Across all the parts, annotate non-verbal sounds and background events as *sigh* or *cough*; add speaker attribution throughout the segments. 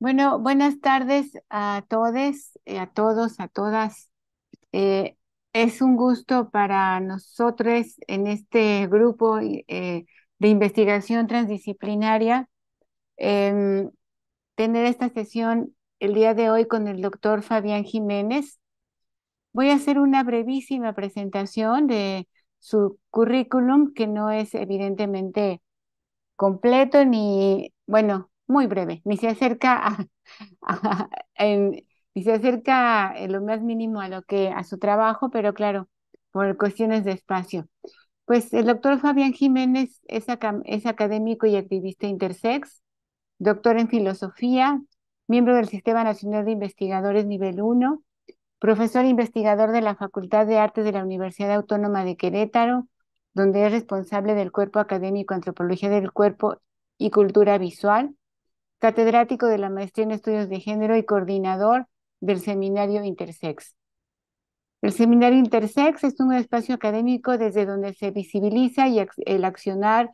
Speaker 1: Bueno, buenas tardes a todos, eh, a todos, a todas. Eh, es un gusto para nosotros en este grupo eh, de investigación transdisciplinaria em, tener esta sesión el día de hoy con el doctor Fabián Jiménez. Voy a hacer una brevísima presentación de su currículum, que no es evidentemente completo ni, bueno, muy breve, ni se acerca a, *laughs* en, acerca lo más mínimo a lo que a su trabajo, pero claro, por cuestiones de espacio. Pues el doctor Fabián Jiménez es, académico y activista intersex, doctor en filosofía, miembro del Sistema Nacional de Investigadores Nivel 1, profesor e investigador de la Facultad de Artes de la Universidad Autónoma de Querétaro, donde es responsable del Cuerpo Académico Antropología del Cuerpo y Cultura Visual, catedrático de la Maestría en Estudios de Género y coordinador del Seminario Intersex. El Seminario Intersex es un espacio académico desde donde se visibiliza y el accionar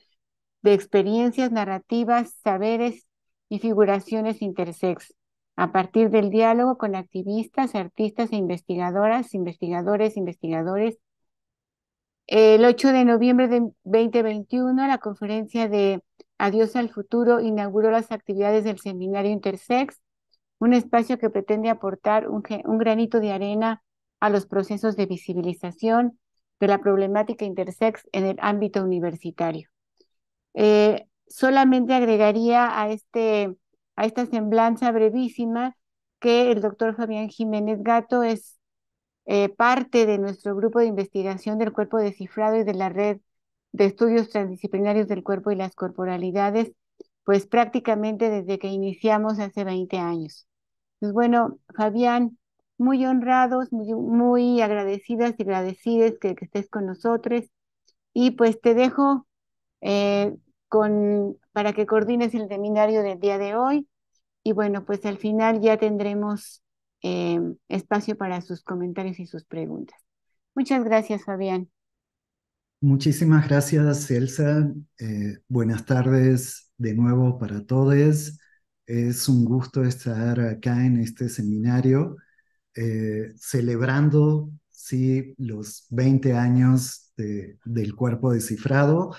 Speaker 1: de experiencias, narrativas, saberes y figuraciones intersex, a partir del diálogo con activistas, artistas e investigadoras, investigadores, investigadores. El 8 de noviembre de 2021, la conferencia de Adiós al futuro inauguró las actividades del seminario Intersex, un espacio que pretende aportar un, granito de arena a los procesos de visibilización de la problemática intersex en el ámbito universitario. Eh, solamente agregaría a, este, a esta semblanza brevísima que el doctor Fabián Jiménez Gato es eh, parte de nuestro grupo de investigación del cuerpo descifrado y de la red de estudios transdisciplinarios del cuerpo y las corporalidades, pues prácticamente desde que iniciamos hace 20 años. Pues bueno, Fabián, muy honrados, muy, muy agradecidas y agradecidas que, estés con nosotros. Y pues te dejo eh, con, para que coordines el seminario del día de hoy. Y bueno, pues al final ya tendremos eh, espacio para sus comentarios y sus preguntas. Muchas gracias, Fabián.
Speaker 2: Muchísimas gracias, Elsa. Eh, buenas tardes de nuevo para todos. Es un gusto estar acá en este seminario, eh, celebrando sí, los 20 años del cuerpo descifrado.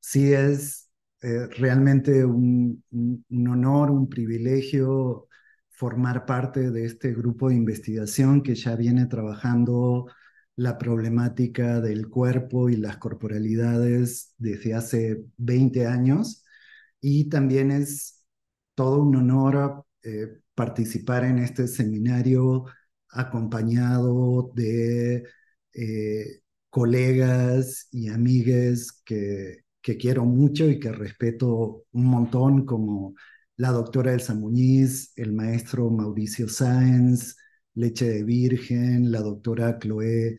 Speaker 2: Sí, es eh, realmente un honor, un privilegio formar parte de este grupo de investigación que ya viene trabajando la problemática del cuerpo y las corporalidades desde hace 20 años y también es todo un honor eh, participar en este seminario acompañado de eh, colegas y amigues que, que quiero mucho y que respeto un montón como la doctora Elsa Muñiz, el maestro Mauricio Sáenz, Leche de Virgen, la doctora Chloé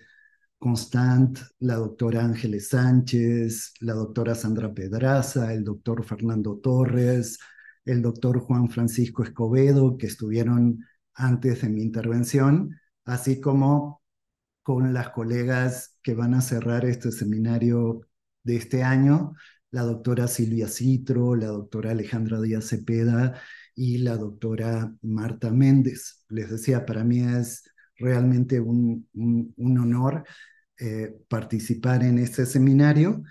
Speaker 2: Constant, la doctora Ángeles Sánchez, la doctora Sandra Pedraza, el doctor Fernando Torres, el doctor Juan Francisco Escobedo, que estuvieron antes de mi intervención, así como con las colegas que van a cerrar este seminario de este año, la doctora Silvia Citro, la doctora Alejandra Díaz Cepeda y la doctora Marta Méndez. Les decía, para mí es realmente un, honor eh, participar en este seminario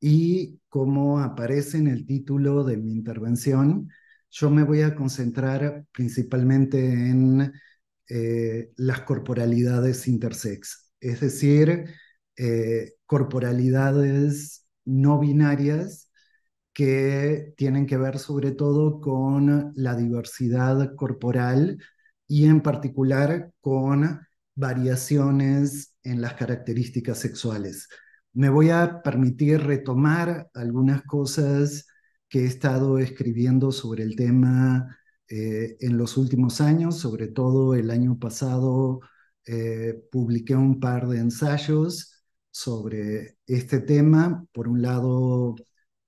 Speaker 2: y como aparece en el título de mi intervención, yo me voy a concentrar principalmente en eh, las corporalidades intersex, es decir, eh, corporalidades no binarias que tienen que ver sobre todo con la diversidad corporal y en particular con variaciones en las características sexuales. Me voy a permitir retomar algunas cosas que he estado escribiendo sobre el tema eh, en los últimos años, sobre todo el año pasado eh, publiqué un par de ensayos sobre este tema. Por un lado,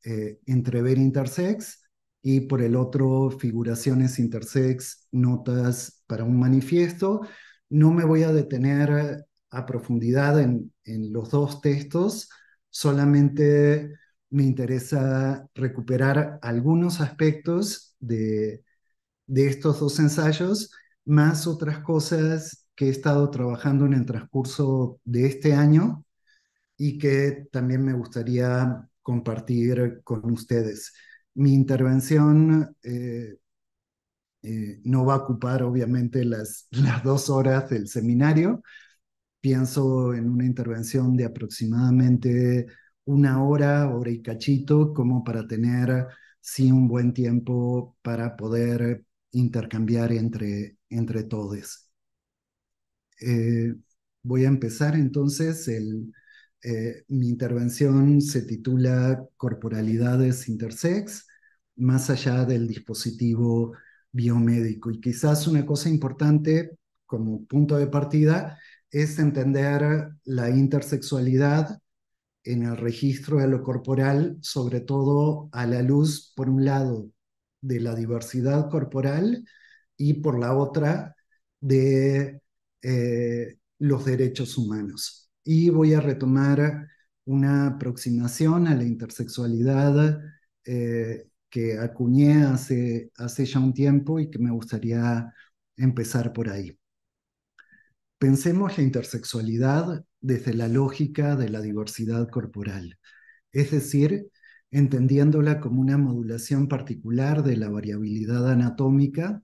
Speaker 2: eh, entrever intersex y por el otro figuraciones intersex, notas para un manifiesto. No me voy a detener a profundidad en, en los dos textos, solamente me interesa recuperar algunos aspectos de, de estos dos ensayos, más otras cosas que he estado trabajando en el transcurso de este año y que también me gustaría compartir con ustedes. Mi intervención eh, eh, no va a ocupar obviamente las, *laughs* las dos horas del seminario. Pienso en una intervención de aproximadamente una hora, hora y cachito, como para tener sí un buen tiempo para poder intercambiar entre, entre todos. Eh, voy a empezar entonces el, eh, mi intervención se titula Corporalidades Intersex, más allá del dispositivo biomédico. Y quizás una cosa importante como punto de partida es entender la intersexualidad en el registro de lo corporal, sobre todo a la luz, por un lado, de la diversidad corporal y por la otra, de eh, los derechos humanos y voy a retomar una aproximación a la intersexualidad eh, que acuñé hace ya un tiempo y que me gustaría empezar por ahí. Pensemos la intersexualidad desde la lógica de la diversidad corporal, es decir, entendiéndola como una modulación particular de la variabilidad anatómica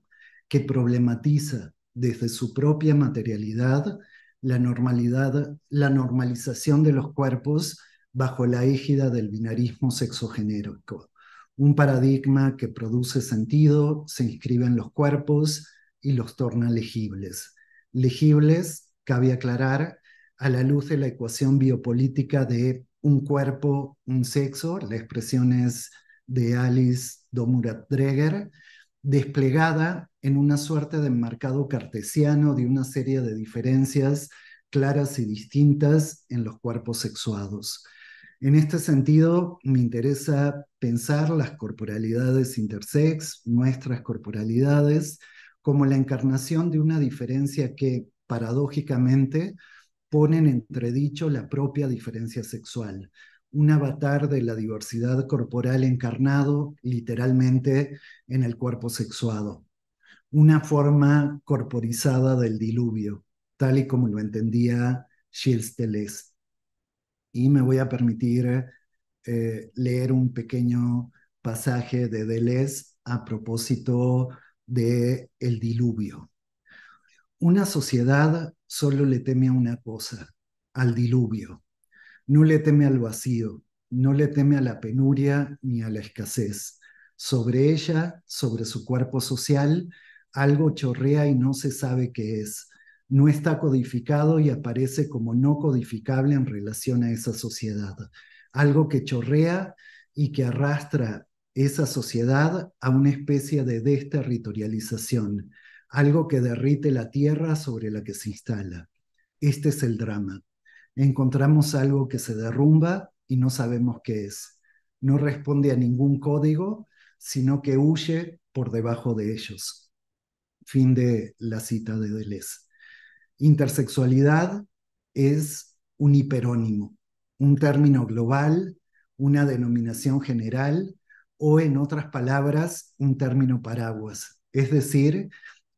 Speaker 2: que problematiza desde su propia materialidad la normalidad, la normalización de los cuerpos bajo la égida del binarismo sexogenérico, un paradigma que produce sentido, se inscribe en los cuerpos y los torna legibles. Legibles, cabe aclarar, a la luz de la ecuación biopolítica de un cuerpo, un sexo, la expresiones de Alice Domurat-Dreger, desplegada en una suerte de enmarcado cartesiano de una serie de diferencias claras y distintas en los cuerpos sexuados. En este sentido, me interesa pensar las corporalidades intersex, nuestras corporalidades, como la encarnación de una diferencia que, paradójicamente, ponen en entredicho la propia diferencia sexual. Un avatar de la diversidad corporal encarnado literalmente en el cuerpo sexuado una forma corporizada del diluvio, tal y como lo entendía Gilles Deleuze. Y me voy a permitir eh, leer un pequeño pasaje de Deleuze a propósito de el diluvio. Una sociedad solo le teme a una cosa, al diluvio. No le teme al vacío, no le teme a la penuria ni a la escasez. Sobre ella, sobre su cuerpo social, algo chorrea y no se sabe qué es. No está codificado y aparece como no codificable en relación a esa sociedad. Algo que chorrea y que arrastra esa sociedad a una especie de desterritorialización, algo que derrite la tierra sobre la que se instala. Este es el drama. Encontramos algo que se derrumba y no sabemos qué es. No responde a ningún código, sino que huye por debajo de ellos. Fin de la cita de Deleuze. Intersexualidad es un hiperónimo, un término global, una denominación general o, en otras palabras, un término paraguas, es decir,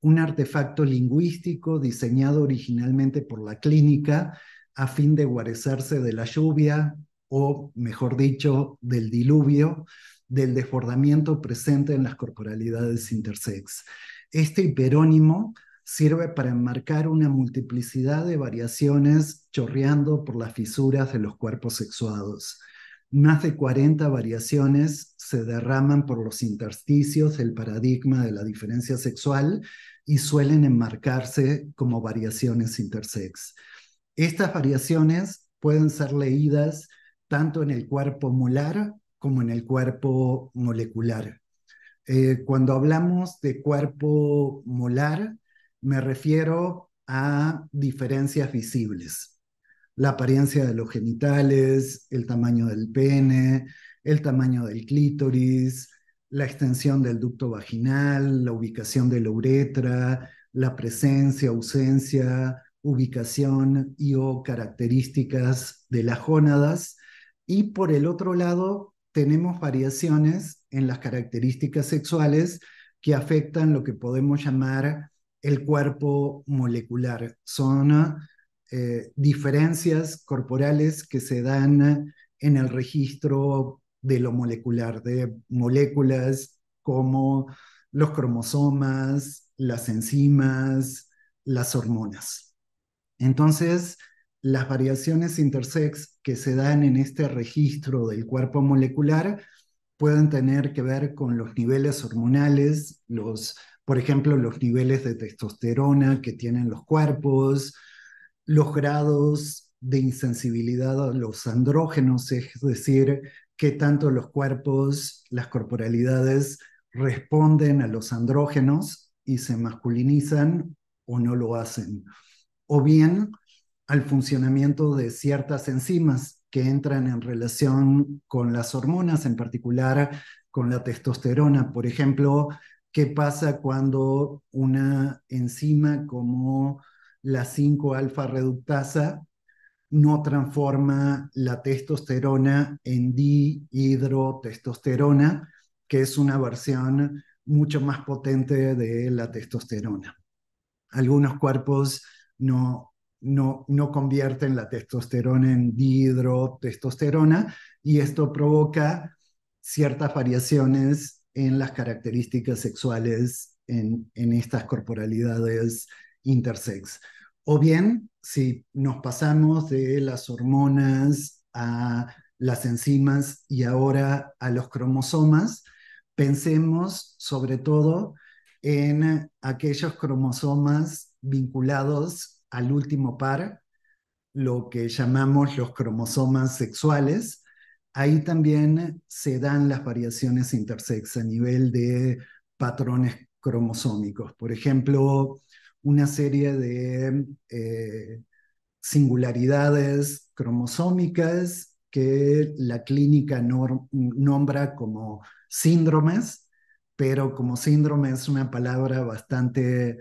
Speaker 2: un artefacto lingüístico diseñado originalmente por la clínica a fin de guarecerse de la lluvia o, mejor dicho, del diluvio, del desbordamiento presente en las corporalidades intersex. Este hiperónimo sirve para enmarcar una multiplicidad de variaciones chorreando por las fisuras de los cuerpos sexuados. Más de 40 variaciones se derraman por los intersticios del paradigma de la diferencia sexual y suelen enmarcarse como variaciones intersex. Estas variaciones pueden ser leídas tanto en el cuerpo molar como en el cuerpo molecular. Eh, cuando hablamos de cuerpo molar, me refiero a diferencias visibles. La apariencia de los genitales, el tamaño del pene, el tamaño del clítoris, la extensión del ducto vaginal, la ubicación de la uretra, la presencia, ausencia, ubicación y o características de las jónadas. Y por el otro lado, tenemos variaciones en las características sexuales que afectan lo que podemos llamar el cuerpo molecular. Son eh, diferencias corporales que se dan en el registro de lo molecular, de moléculas como los cromosomas, las enzimas, las hormonas. Entonces, las variaciones intersex que se dan en este registro del cuerpo molecular pueden tener que ver con los niveles hormonales, los, por ejemplo, los niveles de testosterona que tienen los cuerpos, los grados de insensibilidad a los andrógenos, es decir, qué tanto los cuerpos, las corporalidades responden a los andrógenos y se masculinizan o no lo hacen. O bien al funcionamiento de ciertas enzimas que entran en relación con las hormonas, en particular con la testosterona. Por ejemplo, ¿qué pasa cuando una enzima como la 5-alfa reductasa no transforma la testosterona en dihidrotestosterona, que es una versión mucho más potente de la testosterona? Algunos cuerpos no no, no convierten la testosterona en dihidrotestosterona y esto provoca ciertas variaciones en las características sexuales en, en estas corporalidades intersex. O bien, si nos pasamos de las hormonas a las enzimas y ahora a los cromosomas, pensemos sobre todo en aquellos cromosomas vinculados al último par, lo que llamamos los cromosomas sexuales. Ahí también se dan las variaciones intersex a nivel de patrones cromosómicos. Por ejemplo, una serie de eh, singularidades cromosómicas que la clínica nombra como síndromes, pero como síndrome es una palabra bastante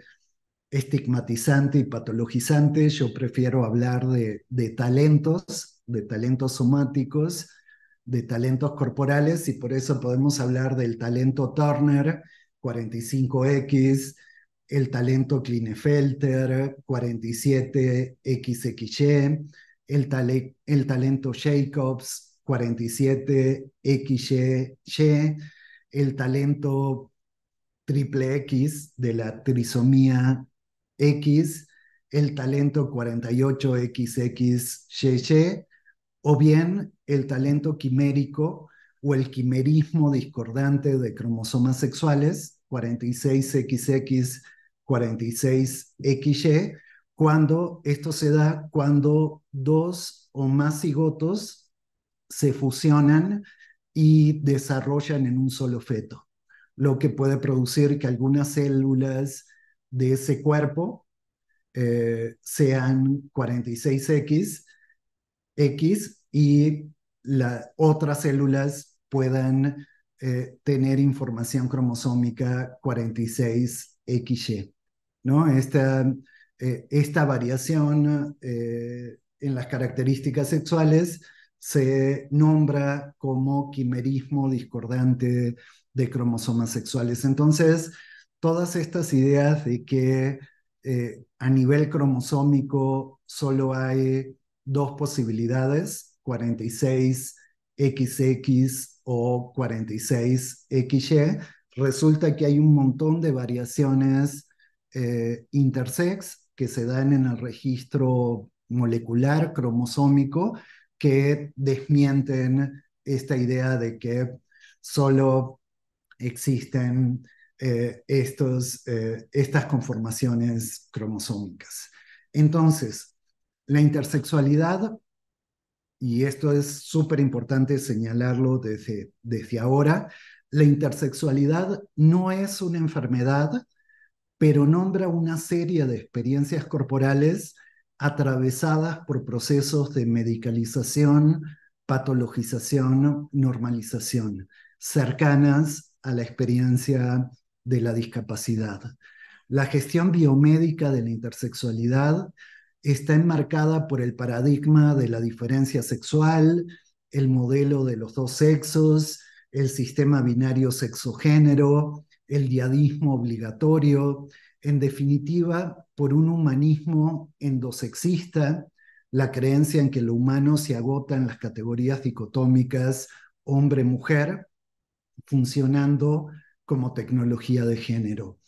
Speaker 2: estigmatizante y patologizante, yo prefiero hablar de, de talentos, de talentos somáticos, de talentos corporales y por eso podemos hablar del talento Turner 45X, el talento Klinefelter 47XXY, el, el talento Jacobs 47XY, el talento triple X de la trisomía X, el talento 48XXYY, o bien el talento quimérico o el quimerismo discordante de cromosomas sexuales 46XX, 46XY, cuando esto se da cuando dos o más cigotos se fusionan y desarrollan en un solo feto, lo que puede producir que algunas células de ese cuerpo eh, sean 46X X, y las otras células puedan eh, tener información cromosómica 46XY. ¿no? Esta, eh, esta variación en las características sexuales se nombra como quimerismo discordante de cromosomas sexuales. Entonces, todas estas ideas de que eh, a nivel cromosómico solo hay dos posibilidades, 46XX o 46XY, resulta que hay un montón de variaciones eh, intersex que se dan en el registro molecular cromosómico que desmienten esta idea de que solo existen eh, estos, eh, estas conformaciones cromosómicas. Entonces, la intersexualidad, y esto es súper importante señalarlo desde, desde ahora, la intersexualidad no es una enfermedad, pero nombra una serie de experiencias corporales atravesadas por procesos de medicalización, patologización, normalización, cercanas a la experiencia de la discapacidad. La gestión biomédica de la intersexualidad está enmarcada por el paradigma de la diferencia sexual, el modelo de los dos sexos, el sistema binario sexogénero, el diadismo obligatorio, en definitiva, por un humanismo endosexista, la creencia en que lo humano se agota en las categorías dicotómicas hombre-mujer, funcionando como tecnología de género.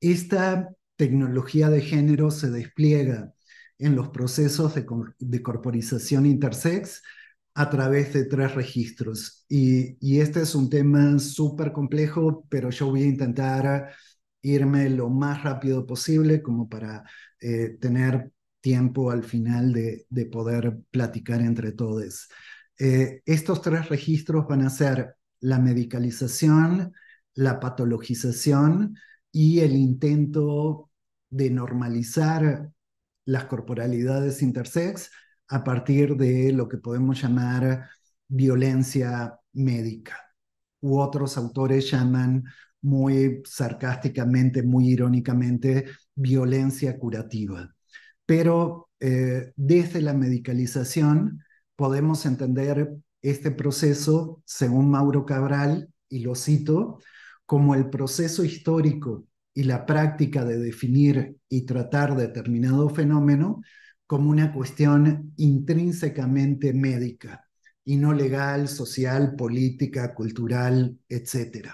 Speaker 2: Esta tecnología de género se despliega en los procesos de, corporización intersex a través de tres registros. Y, este es un tema súper complejo, pero yo voy a intentar irme lo más rápido posible como para eh, tener tiempo al final de, poder platicar entre todos. Eh, estos tres registros van a ser la medicalización, la patologización y el intento de normalizar las corporalidades intersex a partir de lo que podemos llamar violencia médica. U otros autores llaman muy sarcásticamente, muy irónicamente, violencia curativa. Pero eh, desde la medicalización podemos entender este proceso, según Mauro Cabral, y lo cito, como el proceso histórico y la práctica de definir y tratar determinado fenómeno como una cuestión intrínsecamente médica y no legal, social, política, cultural, etc.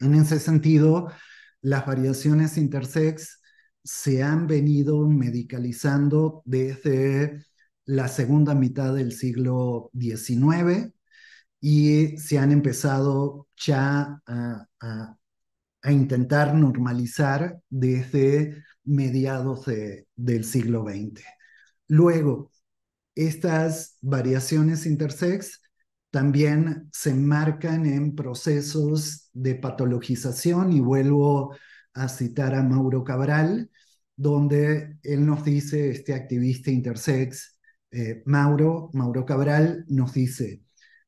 Speaker 2: En ese sentido, las variaciones intersex se han venido medicalizando desde la segunda mitad del siglo XIX y se han empezado ya a, intentar normalizar desde mediados del siglo XX. Luego, estas variaciones intersex también se enmarcan en procesos de patologización y vuelvo a citar a Mauro Cabral, donde él nos dice, este activista intersex, eh, Mauro, Mauro Cabral nos dice,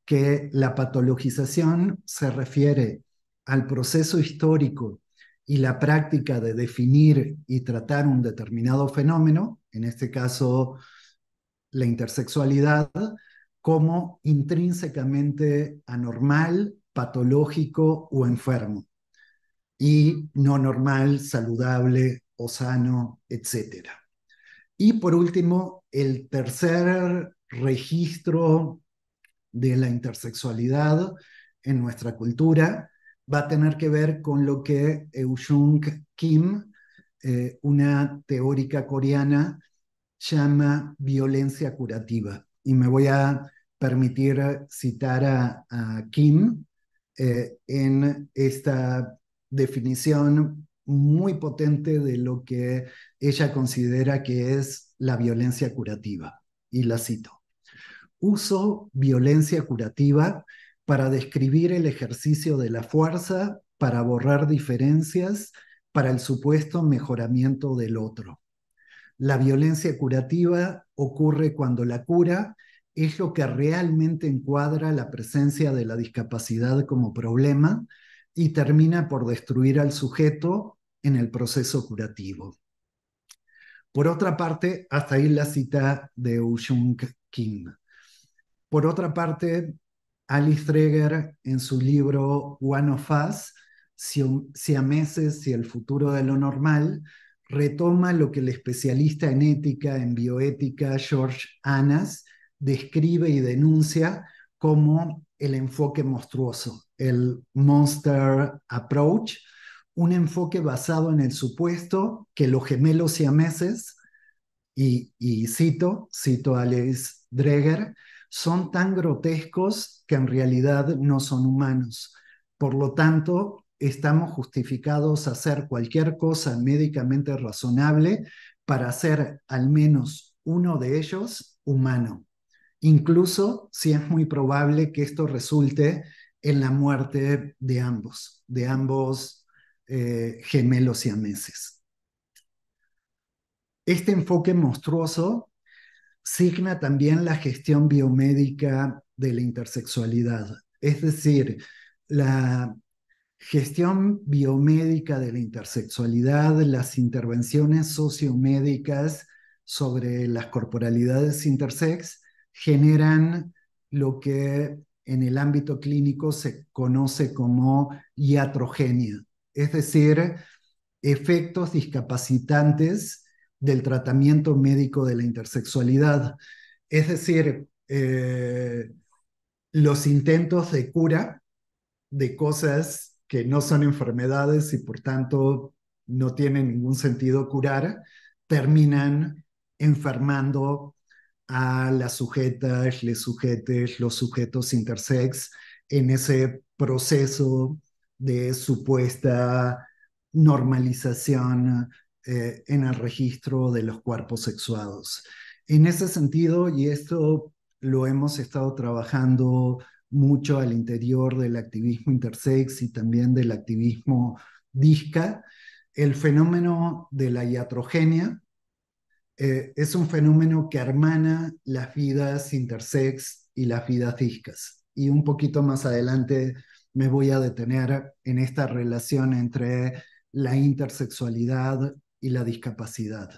Speaker 2: que la patologización se refiere al proceso histórico y la práctica de definir y tratar un determinado fenómeno, en este caso la intersexualidad, como intrínsecamente anormal, patológico o enfermo, y no normal, saludable o sano, etc. Y por último, el tercer registro de la intersexualidad en nuestra cultura va a tener que ver con lo que Eujung Kim, eh, una teórica coreana, llama violencia curativa. Y me voy a permitir citar a, Kim eh, en esta definición muy potente de lo que ella considera que es la violencia curativa. Y la cito uso violencia curativa para describir el ejercicio de la fuerza, para borrar diferencias, para el supuesto mejoramiento del otro. La violencia curativa ocurre cuando la cura es lo que realmente encuadra la presencia de la discapacidad como problema y termina por destruir al sujeto en el proceso curativo. Por otra parte, hasta ahí la cita de Ushung King. Por otra parte, Alice Dreger en su libro One of Us, Siameses y el futuro de lo normal, retoma lo que el especialista en ética, en bioética, George Annas, describe y denuncia como el enfoque monstruoso, el monster approach, un enfoque basado en el supuesto que los gemelos siameses, y, y cito, cito a Alice Dreger, son tan grotescos que en realidad no son humanos. Por lo tanto, estamos justificados a hacer cualquier cosa médicamente razonable para hacer al menos uno de ellos humano, incluso si es muy probable que esto resulte en la muerte de ambos, de ambos eh, gemelos ameses. Este enfoque monstruoso signa también la gestión biomédica de la intersexualidad, es decir, la gestión biomédica de la intersexualidad, las intervenciones sociomédicas sobre las corporalidades intersex generan lo que en el ámbito clínico se conoce como iatrogenia, es decir, efectos discapacitantes del tratamiento médico de la intersexualidad. Es decir, eh, los intentos de cura de cosas que no son enfermedades y por tanto no tienen ningún sentido curar, terminan enfermando a las sujetas, les sujetes, los sujetos intersex en ese proceso de supuesta normalización eh, en el registro de los cuerpos sexuados. En ese sentido, y esto lo hemos estado trabajando mucho al interior del activismo intersex y también del activismo disca, el fenómeno de la iatrogenia eh, es un fenómeno que hermana las vidas intersex y las vidas discas. Y un poquito más adelante me voy a detener en esta relación entre la intersexualidad y la discapacidad.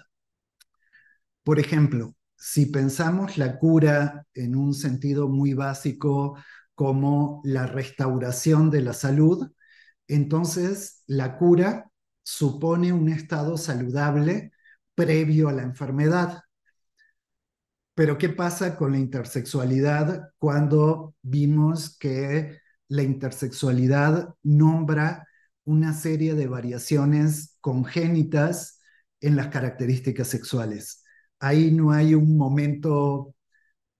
Speaker 2: Por ejemplo, si pensamos la cura en un sentido muy básico como la restauración de la salud, entonces la cura supone un estado saludable previo a la enfermedad. Pero ¿qué pasa con la intersexualidad cuando vimos que la intersexualidad nombra una serie de variaciones congénitas en las características sexuales. Ahí no hay un momento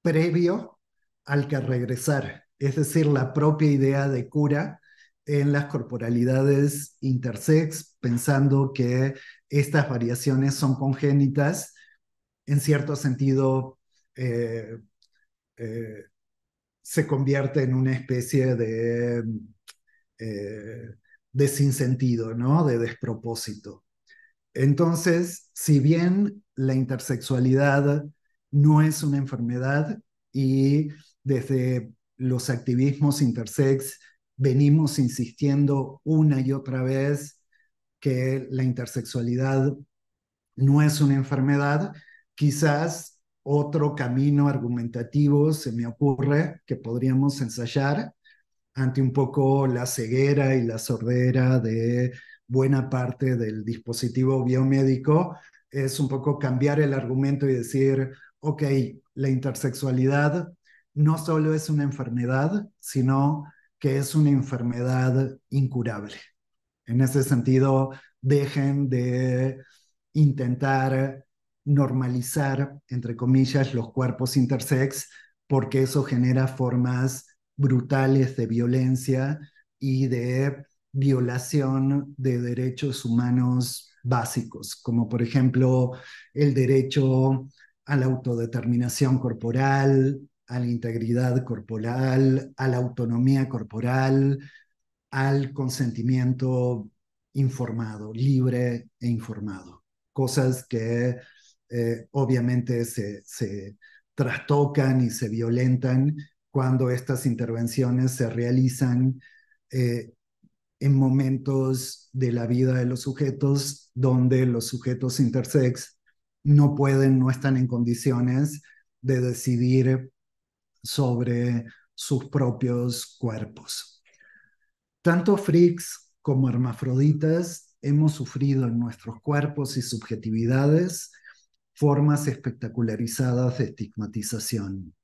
Speaker 2: previo al que regresar, es decir, la propia idea de cura en las corporalidades intersex, pensando que estas variaciones son congénitas, en cierto sentido eh, eh, se convierte en una especie de eh, de sinsentido, ¿no? De despropósito. Entonces, si bien la intersexualidad no es una enfermedad y desde los activismos intersex venimos insistiendo una y otra vez que la intersexualidad no es una enfermedad, quizás otro camino argumentativo se me ocurre que podríamos ensayar ante un poco la ceguera y la sordera de buena parte del dispositivo biomédico, es un poco cambiar el argumento y decir, ok, la intersexualidad no solo es una enfermedad, sino que es una enfermedad incurable. En ese sentido, dejen de intentar normalizar, entre comillas, los cuerpos intersex, porque eso genera formas brutales de violencia y de violación de derechos humanos básicos, como por ejemplo el derecho a la autodeterminación corporal, a la integridad corporal, a la autonomía corporal, al consentimiento informado, libre e informado. Cosas que eh, obviamente se trastocan y se violentan cuando estas intervenciones se realizan eh, en momentos de la vida de los sujetos donde los sujetos intersex no pueden, no están en condiciones de decidir sobre sus propios cuerpos. Tanto freaks como hermafroditas hemos sufrido en nuestros cuerpos y subjetividades formas espectacularizadas de estigmatización.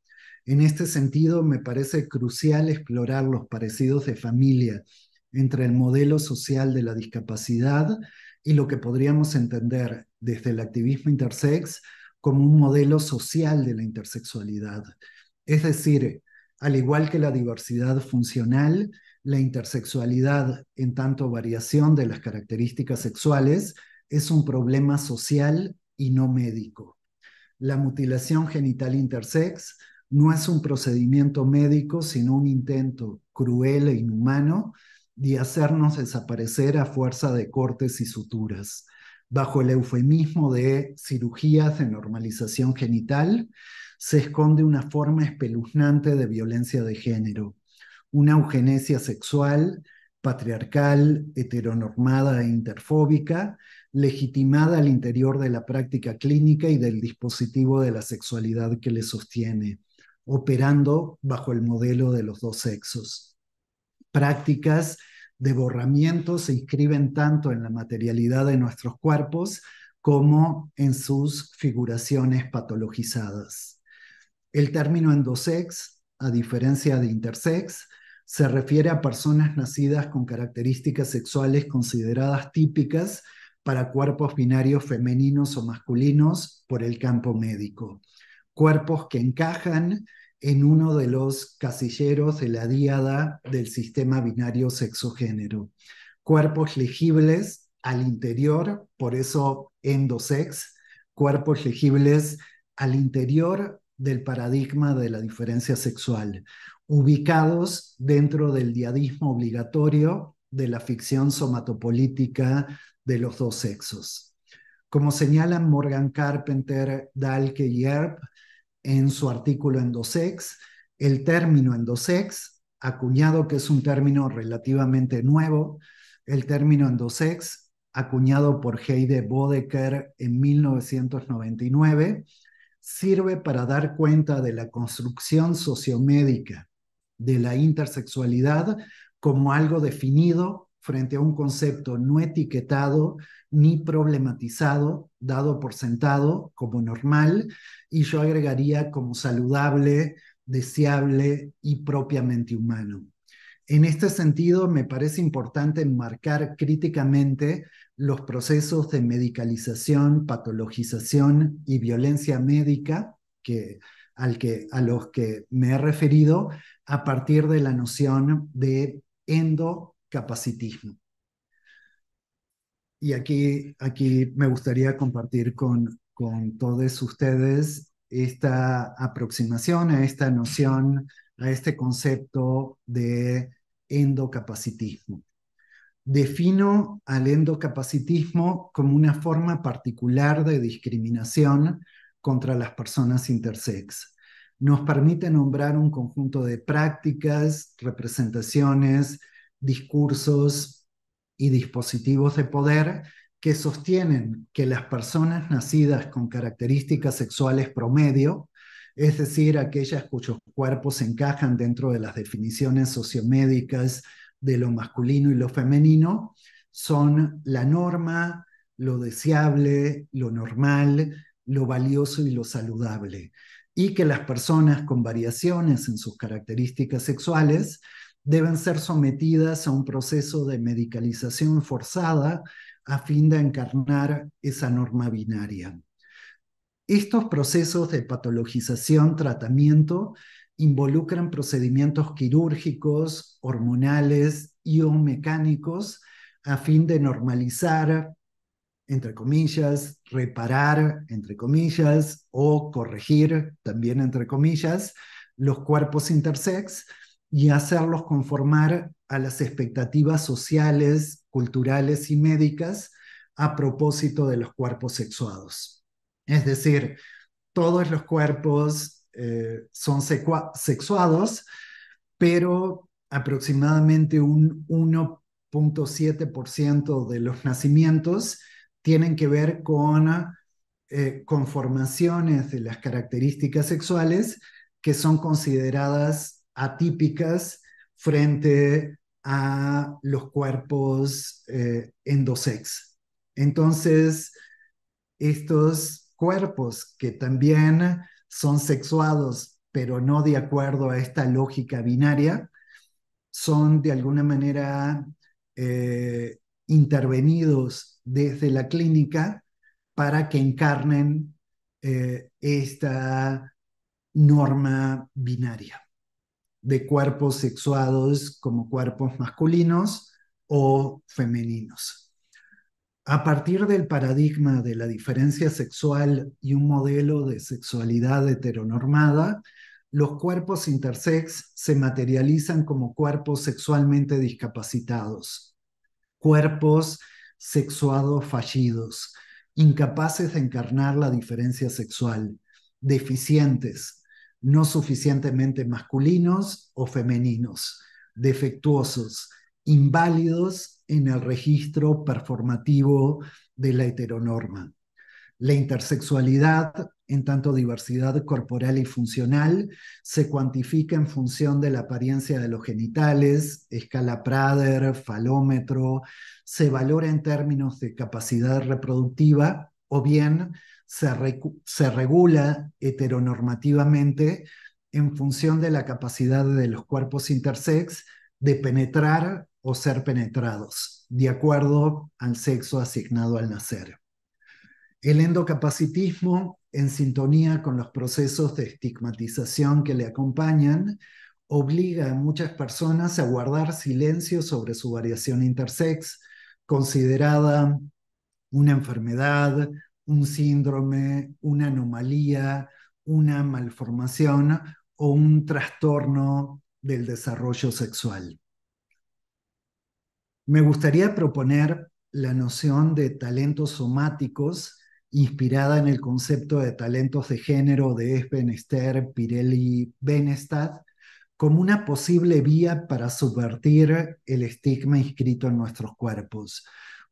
Speaker 2: En este sentido, me parece crucial explorar los parecidos de familia entre el modelo social de la discapacidad y lo que podríamos entender desde el activismo intersex como un modelo social de la intersexualidad. Es decir, al igual que la diversidad funcional, la intersexualidad, en tanto variación de las características sexuales, es un problema social y no médico. La mutilación genital intersex no es un procedimiento médico, sino un intento cruel e inhumano de hacernos desaparecer a fuerza de cortes y suturas, bajo el eufemismo de cirugías de normalización genital se esconde una forma espeluznante de violencia de género, una eugenesia sexual, patriarcal, heteronormada e interfóbica, legitimada al interior de la práctica clínica y del dispositivo de la sexualidad que le sostiene operando bajo el modelo de los dos sexos. Prácticas de borramiento se inscriben tanto en la materialidad de nuestros cuerpos como en sus figuraciones patologizadas. El término endosex, a diferencia de intersex, se refiere a personas nacidas con características sexuales consideradas típicas para cuerpos binarios femeninos o masculinos por el campo médico cuerpos que encajan en uno de los casilleros de la diada del sistema binario sexogénero. Cuerpos legibles al interior, por eso endosex, cuerpos legibles al interior del paradigma de la diferencia sexual, ubicados dentro del diadismo obligatorio de la ficción somatopolítica de los dos sexos. Como señalan Morgan Carpenter, Dalke y en su artículo Endosex, el término Endosex, acuñado que es un término relativamente nuevo, el término Endosex, acuñado por Heide Bodecker en 1999, sirve para dar cuenta de la construcción sociomédica de la intersexualidad como algo definido frente a un concepto no etiquetado ni problematizado, dado por sentado como normal, y yo agregaría como saludable, deseable y propiamente humano. En este sentido, me parece importante marcar críticamente los procesos de medicalización, patologización y violencia médica que, a los que me he referido a partir de la noción de endocapacitismo. Y aquí, aquí me gustaría compartir con, con todos ustedes esta aproximación a esta noción, a este concepto de endocapacitismo. Defino al endocapacitismo como una forma particular de discriminación contra las personas intersex. Nos permite nombrar un conjunto de prácticas, representaciones, discursos, y dispositivos de poder que sostienen que las personas nacidas con características sexuales promedio, es decir, aquellas cuyos cuerpos encajan dentro de las definiciones sociomédicas de lo masculino y lo femenino, son la norma, lo deseable, lo normal, lo valioso y lo saludable. Y que las personas con variaciones en sus características sexuales deben ser sometidas a un proceso de medicalización forzada a fin de encarnar esa norma binaria. Estos procesos de patologización, tratamiento, involucran procedimientos quirúrgicos, hormonales y o mecánicos a fin de normalizar, entre comillas, reparar, entre comillas, o corregir, también entre comillas, los cuerpos intersex y hacerlos conformar a las expectativas sociales, culturales y médicas a propósito de los cuerpos sexuados. Es decir, todos los cuerpos eh, son sexuados, pero aproximadamente un 1.7% de los nacimientos tienen que ver con eh, conformaciones de las características sexuales que son consideradas atípicas frente a los cuerpos eh, endosex. Entonces, estos cuerpos que también son sexuados, pero no de acuerdo a esta lógica binaria, son de alguna manera eh, intervenidos desde la clínica para que encarnen eh, esta norma binaria de cuerpos sexuados como cuerpos masculinos o femeninos. A partir del paradigma de la diferencia sexual y un modelo de sexualidad heteronormada, los cuerpos intersex se materializan como cuerpos sexualmente discapacitados, cuerpos sexuados fallidos, incapaces de encarnar la diferencia sexual, deficientes, no suficientemente masculinos o femeninos, defectuosos, inválidos en el registro performativo de la heteronorma. La intersexualidad, en tanto diversidad corporal y funcional, se cuantifica en función de la apariencia de los genitales, escala Prader, falómetro, se valora en términos de capacidad reproductiva o bien se, regula heteronormativamente en función de la capacidad de los cuerpos intersex de penetrar o ser penetrados, de acuerdo al sexo asignado al nacer. El endocapacitismo, en sintonía con los procesos de estigmatización que le acompañan, obliga a muchas personas a guardar silencio sobre su variación intersex, considerada una enfermedad, un síndrome, una anomalía, una malformación o un trastorno del desarrollo sexual. Me gustaría proponer la noción de talentos somáticos inspirada en el concepto de talentos de género de Esbenester, Pirelli, Benestad, como una posible vía para subvertir el estigma inscrito en nuestros cuerpos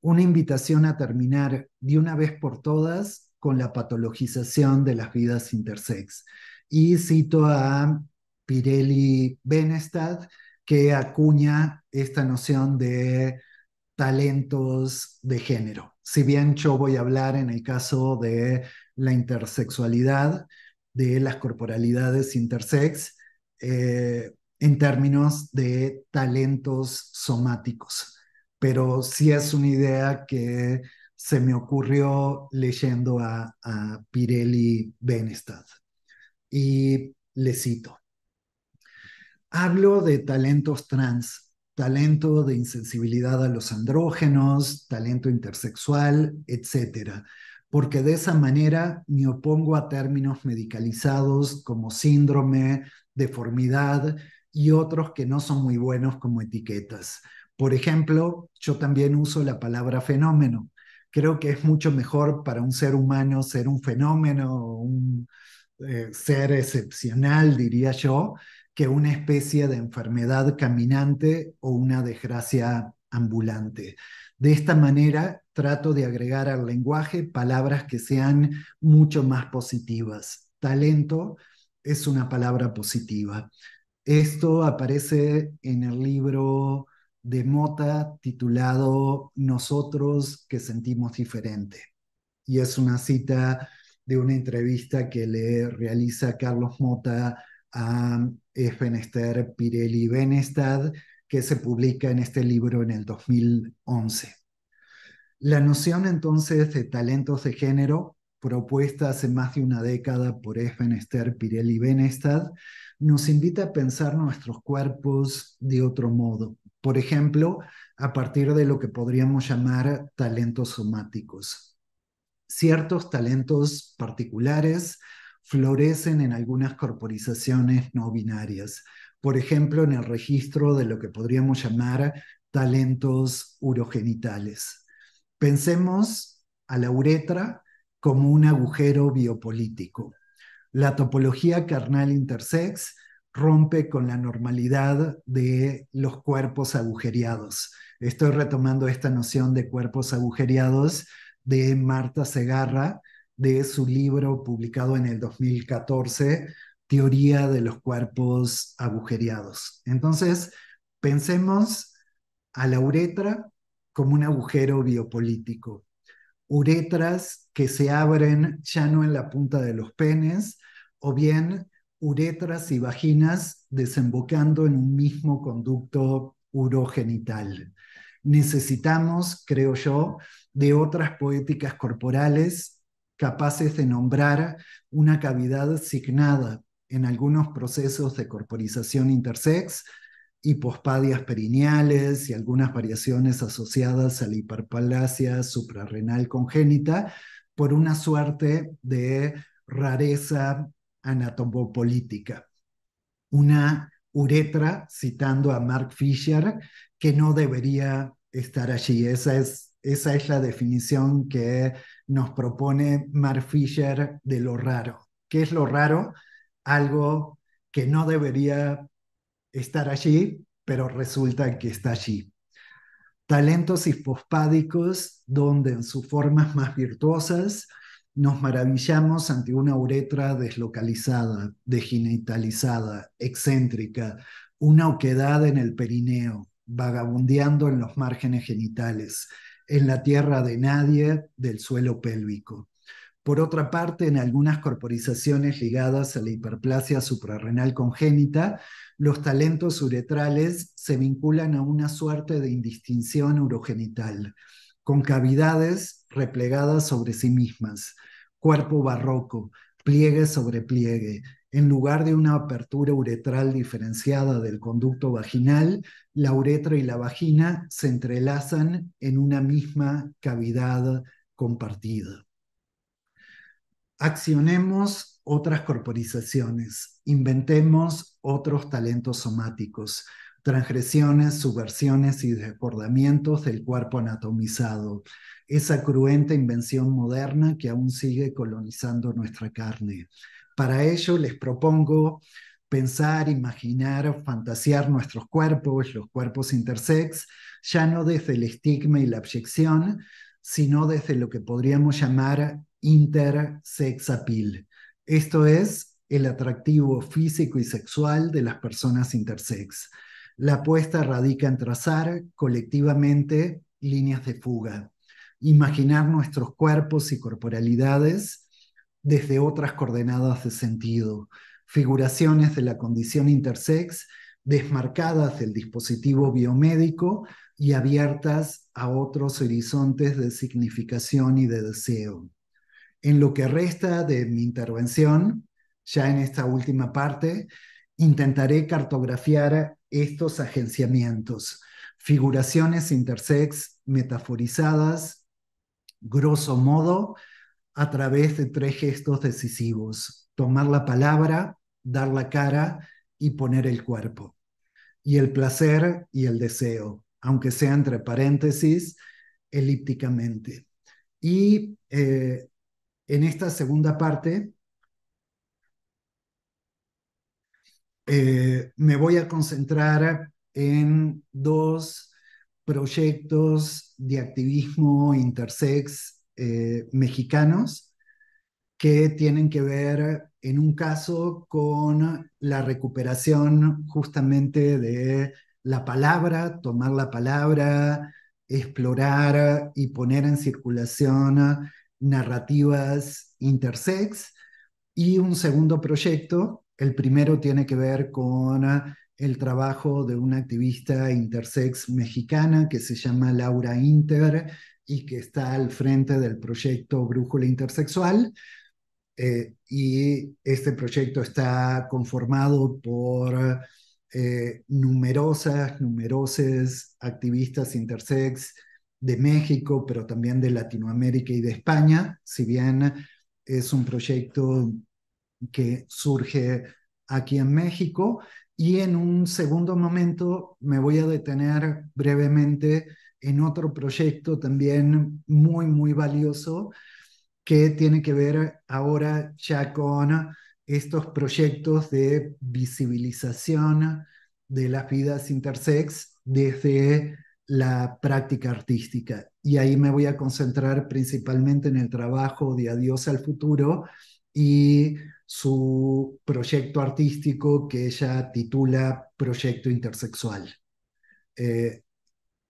Speaker 2: una invitación a terminar de una vez por todas con la patologización de las vidas intersex. Y cito a Pirelli Benestad, que acuña esta noción de talentos de género. Si bien yo voy a hablar en el caso de la intersexualidad, de las corporalidades intersex, eh, en términos de talentos somáticos pero sí es una idea que se me ocurrió leyendo a, Pirelli Benestad. Y le cito. Hablo de talentos trans, talento de insensibilidad a los andrógenos, talento intersexual, etcétera, porque de esa manera me opongo a términos medicalizados como síndrome, deformidad y otros que no son muy buenos como etiquetas, por ejemplo, yo también uso la palabra fenómeno. Creo que es mucho mejor para un ser humano ser un fenómeno, un eh, ser excepcional, diría yo, que una especie de enfermedad caminante o una desgracia ambulante. De esta manera trato de agregar al lenguaje palabras que sean mucho más positivas. Talento es una palabra positiva. Esto aparece en el libro de Mota titulado Nosotros que sentimos diferente. Y es una cita de una entrevista que le realiza Carlos Mota a Fenester Pirelli Benestad, que se publica en este libro en el 2011. La noción entonces de talentos de género, propuesta hace más de una década por Fenester Pirelli Benestad, nos invita a pensar nuestros cuerpos de otro modo, por ejemplo, a partir de lo que podríamos llamar talentos somáticos. Ciertos talentos particulares florecen en algunas corporizaciones no binarias, por ejemplo, en el registro de lo que podríamos llamar talentos urogenitales. Pensemos a la uretra como un agujero biopolítico. La topología carnal intersex rompe con la normalidad de los cuerpos agujereados. Estoy retomando esta noción de cuerpos agujereados de Marta Segarra, de su libro publicado en el 2014, Teoría de los Cuerpos Agujereados. Entonces, pensemos a la uretra como un agujero biopolítico. Uretras que se abren ya no en la punta de los penes, o bien uretras y vaginas desembocando en un mismo conducto urogenital. Necesitamos, creo yo, de otras poéticas corporales capaces de nombrar una cavidad asignada en algunos procesos de corporización intersex, pospadias perineales y algunas variaciones asociadas a la hiperplasia suprarrenal congénita, por una suerte de rareza anatomopolítica. Una uretra, citando a Mark Fisher, que no debería estar allí. Esa es, la definición que nos propone Mark Fisher de lo raro. ¿Qué es lo raro? Algo que no debería estar allí, pero resulta que está allí. Talentos hipospádicos, donde en sus formas más virtuosas nos maravillamos ante una uretra deslocalizada, degenitalizada, excéntrica, una oquedad en el perineo, vagabundeando en los márgenes genitales, en la tierra de nadie del suelo pélvico. Por otra parte, en algunas corporizaciones ligadas a la hiperplasia suprarrenal congénita, los talentos uretrales se vinculan a una suerte de indistinción urogenital, con cavidades replegadas sobre sí mismas, cuerpo barroco, pliegue sobre pliegue, en lugar de una apertura uretral diferenciada del conducto vaginal, la uretra y la vagina se entrelazan en una misma cavidad compartida. Accionemos otras corporizaciones, inventemos otros talentos somáticos, transgresiones, subversiones y desacordamientos del cuerpo anatomizado, esa cruenta invención moderna que aún sigue colonizando nuestra carne. Para ello les propongo pensar, imaginar, fantasear nuestros cuerpos, los cuerpos intersex, ya no desde el estigma y la abyección, sino desde lo que podríamos llamar intersex appeal. Esto es el atractivo físico y sexual de las personas intersex. La apuesta radica en trazar colectivamente líneas de fuga, imaginar nuestros cuerpos y corporalidades desde otras coordenadas de sentido, figuraciones de la condición intersex desmarcadas del dispositivo biomédico y abiertas a otros horizontes de significación y de deseo. En lo que resta de mi intervención, ya en esta última parte, intentaré cartografiar estos agenciamientos, figuraciones intersex metaforizadas, grosso modo, a través de tres gestos decisivos. Tomar la palabra, dar la cara y poner el cuerpo. Y el placer y el deseo, aunque sea entre paréntesis, elípticamente. Y eh, en esta segunda parte eh, me voy a concentrar en dos proyectos de activismo intersex eh, mexicanos que tienen que ver, en un caso, con la recuperación justamente de la palabra, tomar la palabra, explorar y poner en circulación narrativas intersex. Y un segundo proyecto, el primero tiene que ver con el trabajo de una activista intersex mexicana que se llama Laura Inter y que está al frente del proyecto Brújula Intersexual. Eh, y este proyecto está conformado por eh, numerosas, activistas intersex de México, pero también de Latinoamérica y de España, si bien es un proyecto que surge aquí en México y en un segundo momento me voy a detener brevemente en otro proyecto también muy, muy valioso que tiene que ver ahora ya con estos proyectos de visibilización de las vidas intersex desde la práctica artística. Y ahí me voy a concentrar principalmente en el trabajo de Adiós al Futuro y su proyecto artístico que ella titula Proyecto Intersexual. Eh,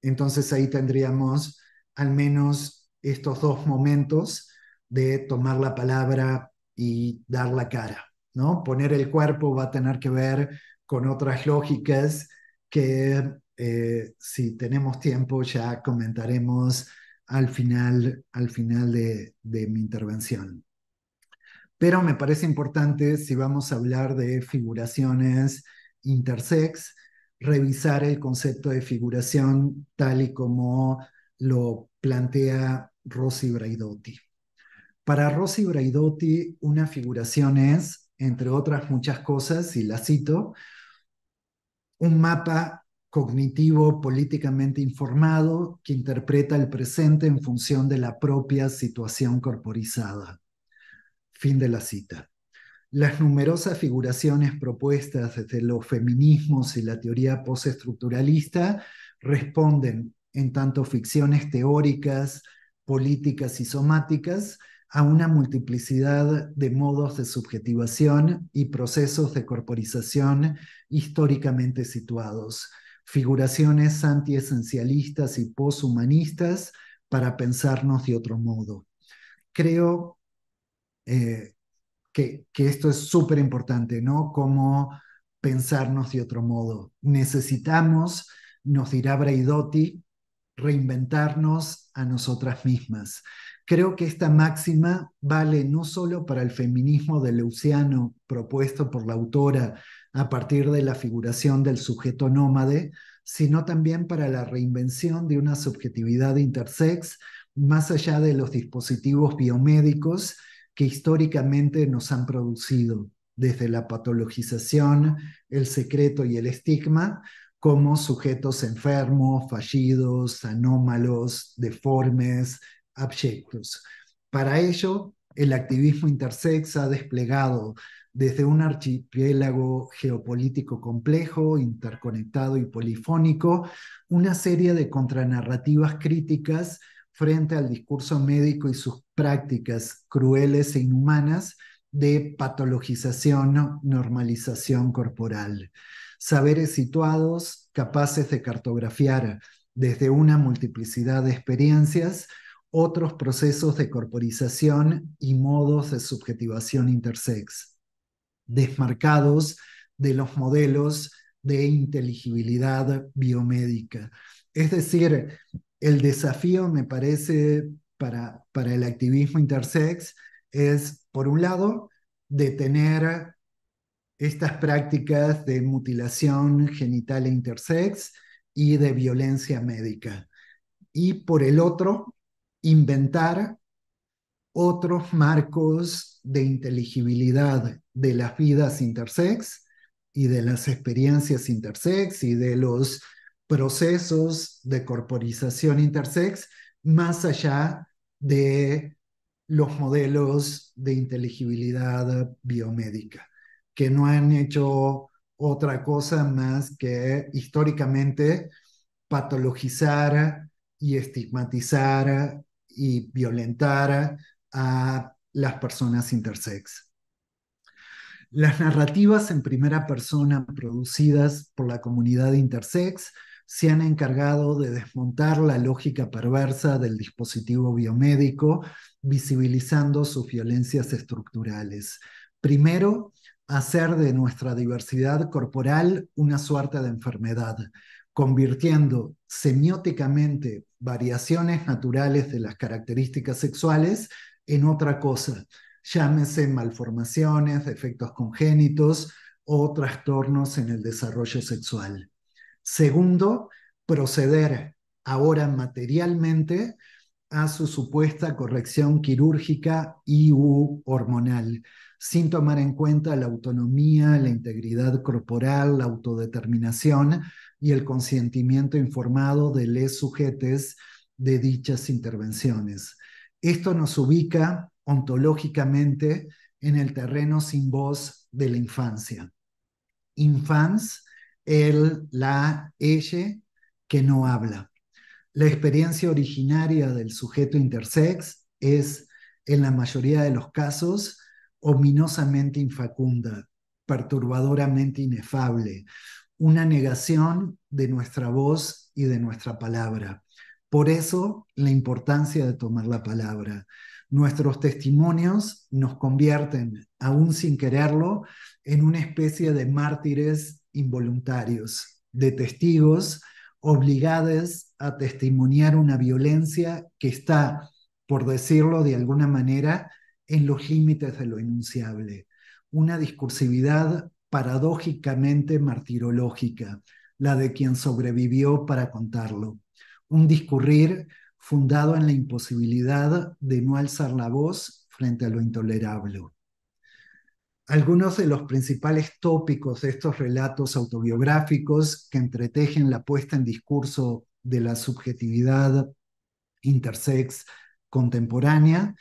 Speaker 2: entonces ahí tendríamos al menos estos dos momentos de tomar la palabra y dar la cara, ¿no? Poner el cuerpo va a tener que ver con otras lógicas que eh, si tenemos tiempo ya comentaremos al final, al final de mi intervención pero me parece importante si vamos a hablar de figuraciones intersex, revisar el concepto de figuración tal y como lo plantea Rossi Braidotti. Para Rossi Braidotti, una figuración es, entre otras muchas cosas, y la cito, un mapa cognitivo políticamente informado que interpreta el presente en función de la propia situación corporizada. Fin de la cita. Las numerosas figuraciones propuestas desde los feminismos y la teoría postestructuralista responden, en tanto ficciones teóricas, políticas y somáticas, a una multiplicidad de modos de subjetivación y procesos de corporización históricamente situados, figuraciones antiesencialistas y poshumanistas para pensarnos de otro modo. Creo eh, que, que, esto es súper importante, ¿no? Cómo pensarnos de otro modo. Necesitamos, nos dirá Braidotti, reinventarnos a nosotras mismas. Creo que esta máxima vale no solo para el feminismo de Leuciano propuesto por la autora a partir de la figuración del sujeto nómade, sino también para la reinvención de una subjetividad intersex más allá de los dispositivos biomédicos que históricamente nos han producido, desde la patologización, el secreto y el estigma, como sujetos enfermos, fallidos, anómalos, deformes, abyectos. Para ello, el activismo intersex ha desplegado desde un archipiélago geopolítico complejo, interconectado y polifónico, una serie de contranarrativas críticas frente al discurso médico y sus prácticas crueles e inhumanas de patologización normalización corporal. Saberes situados, capaces de cartografiar desde una multiplicidad de experiencias otros procesos de corporización y modos de subjetivación intersex, desmarcados de los modelos de inteligibilidad biomédica. Es decir, el desafío, me parece, para, para el activismo intersex es, por un lado, detener estas prácticas de mutilación genital e intersex y de violencia médica. Y por el otro, inventar otros marcos de inteligibilidad de las vidas intersex y de las experiencias intersex y de los procesos de corporización intersex más allá de los modelos de inteligibilidad biomédica, que no han hecho otra cosa más que históricamente patologizar y estigmatizar y violentar a las personas intersex. Las narrativas en primera persona producidas por la comunidad intersex se han encargado de desmontar la lógica perversa del dispositivo biomédico, visibilizando sus violencias estructurales. Primero, hacer de nuestra diversidad corporal una suerte de enfermedad, convirtiendo semióticamente variaciones naturales de las características sexuales en otra cosa, llámese malformaciones, defectos congénitos o trastornos en el desarrollo sexual. Segundo, proceder ahora materialmente a su supuesta corrección quirúrgica y hormonal, sin tomar en cuenta la autonomía, la integridad corporal, la autodeterminación y el consentimiento informado de los sujetes de dichas intervenciones. Esto nos ubica ontológicamente en el terreno sin voz de la infancia. Infants él, la, ella, que no habla. La experiencia originaria del sujeto intersex es, en la mayoría de los casos, ominosamente infacunda, perturbadoramente inefable, una negación de nuestra voz y de nuestra palabra. Por eso la importancia de tomar la palabra. Nuestros testimonios nos convierten, aún sin quererlo, en una especie de mártires involuntarios, de testigos obligados a testimoniar una violencia que está, por decirlo de alguna manera, en los límites de lo enunciable. Una discursividad paradójicamente martirológica, la de quien sobrevivió para contarlo. Un discurrir fundado en la imposibilidad de no alzar la voz frente a lo intolerable algunos de los principales tópicos de estos relatos autobiográficos que entretejen la puesta en discurso de la subjetividad intersex contemporánea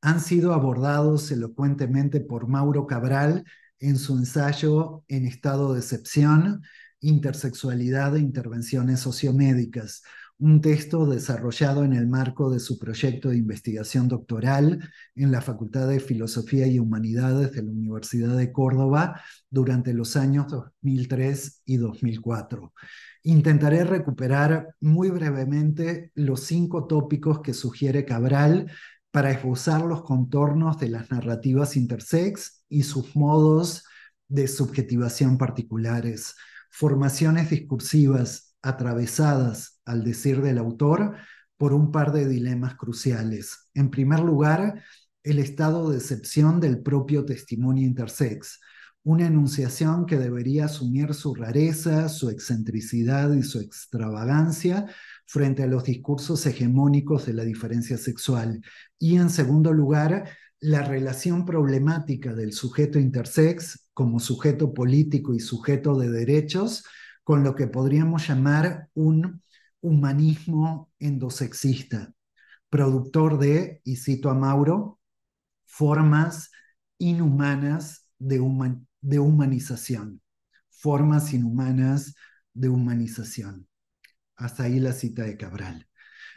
Speaker 2: han sido abordados elocuentemente por Mauro Cabral en su ensayo En estado de excepción, intersexualidad e intervenciones sociomédicas, un texto desarrollado en el marco de su proyecto de investigación doctoral en la Facultad de Filosofía y Humanidades de la Universidad de Córdoba durante los años 2003 y 2004. Intentaré recuperar muy brevemente los cinco tópicos que sugiere Cabral para esbozar los contornos de las narrativas intersex y sus modos de subjetivación particulares, formaciones discursivas atravesadas al decir del autor, por un par de dilemas cruciales. En primer lugar, el estado de excepción del propio testimonio intersex, una enunciación que debería asumir su rareza, su excentricidad y su extravagancia frente a los discursos hegemónicos de la diferencia sexual. Y en segundo lugar, la relación problemática del sujeto intersex como sujeto político y sujeto de derechos con lo que podríamos llamar un humanismo endosexista, productor de, y cito a Mauro, formas inhumanas de, humanización, formas inhumanas de humanización. Hasta ahí la cita de Cabral.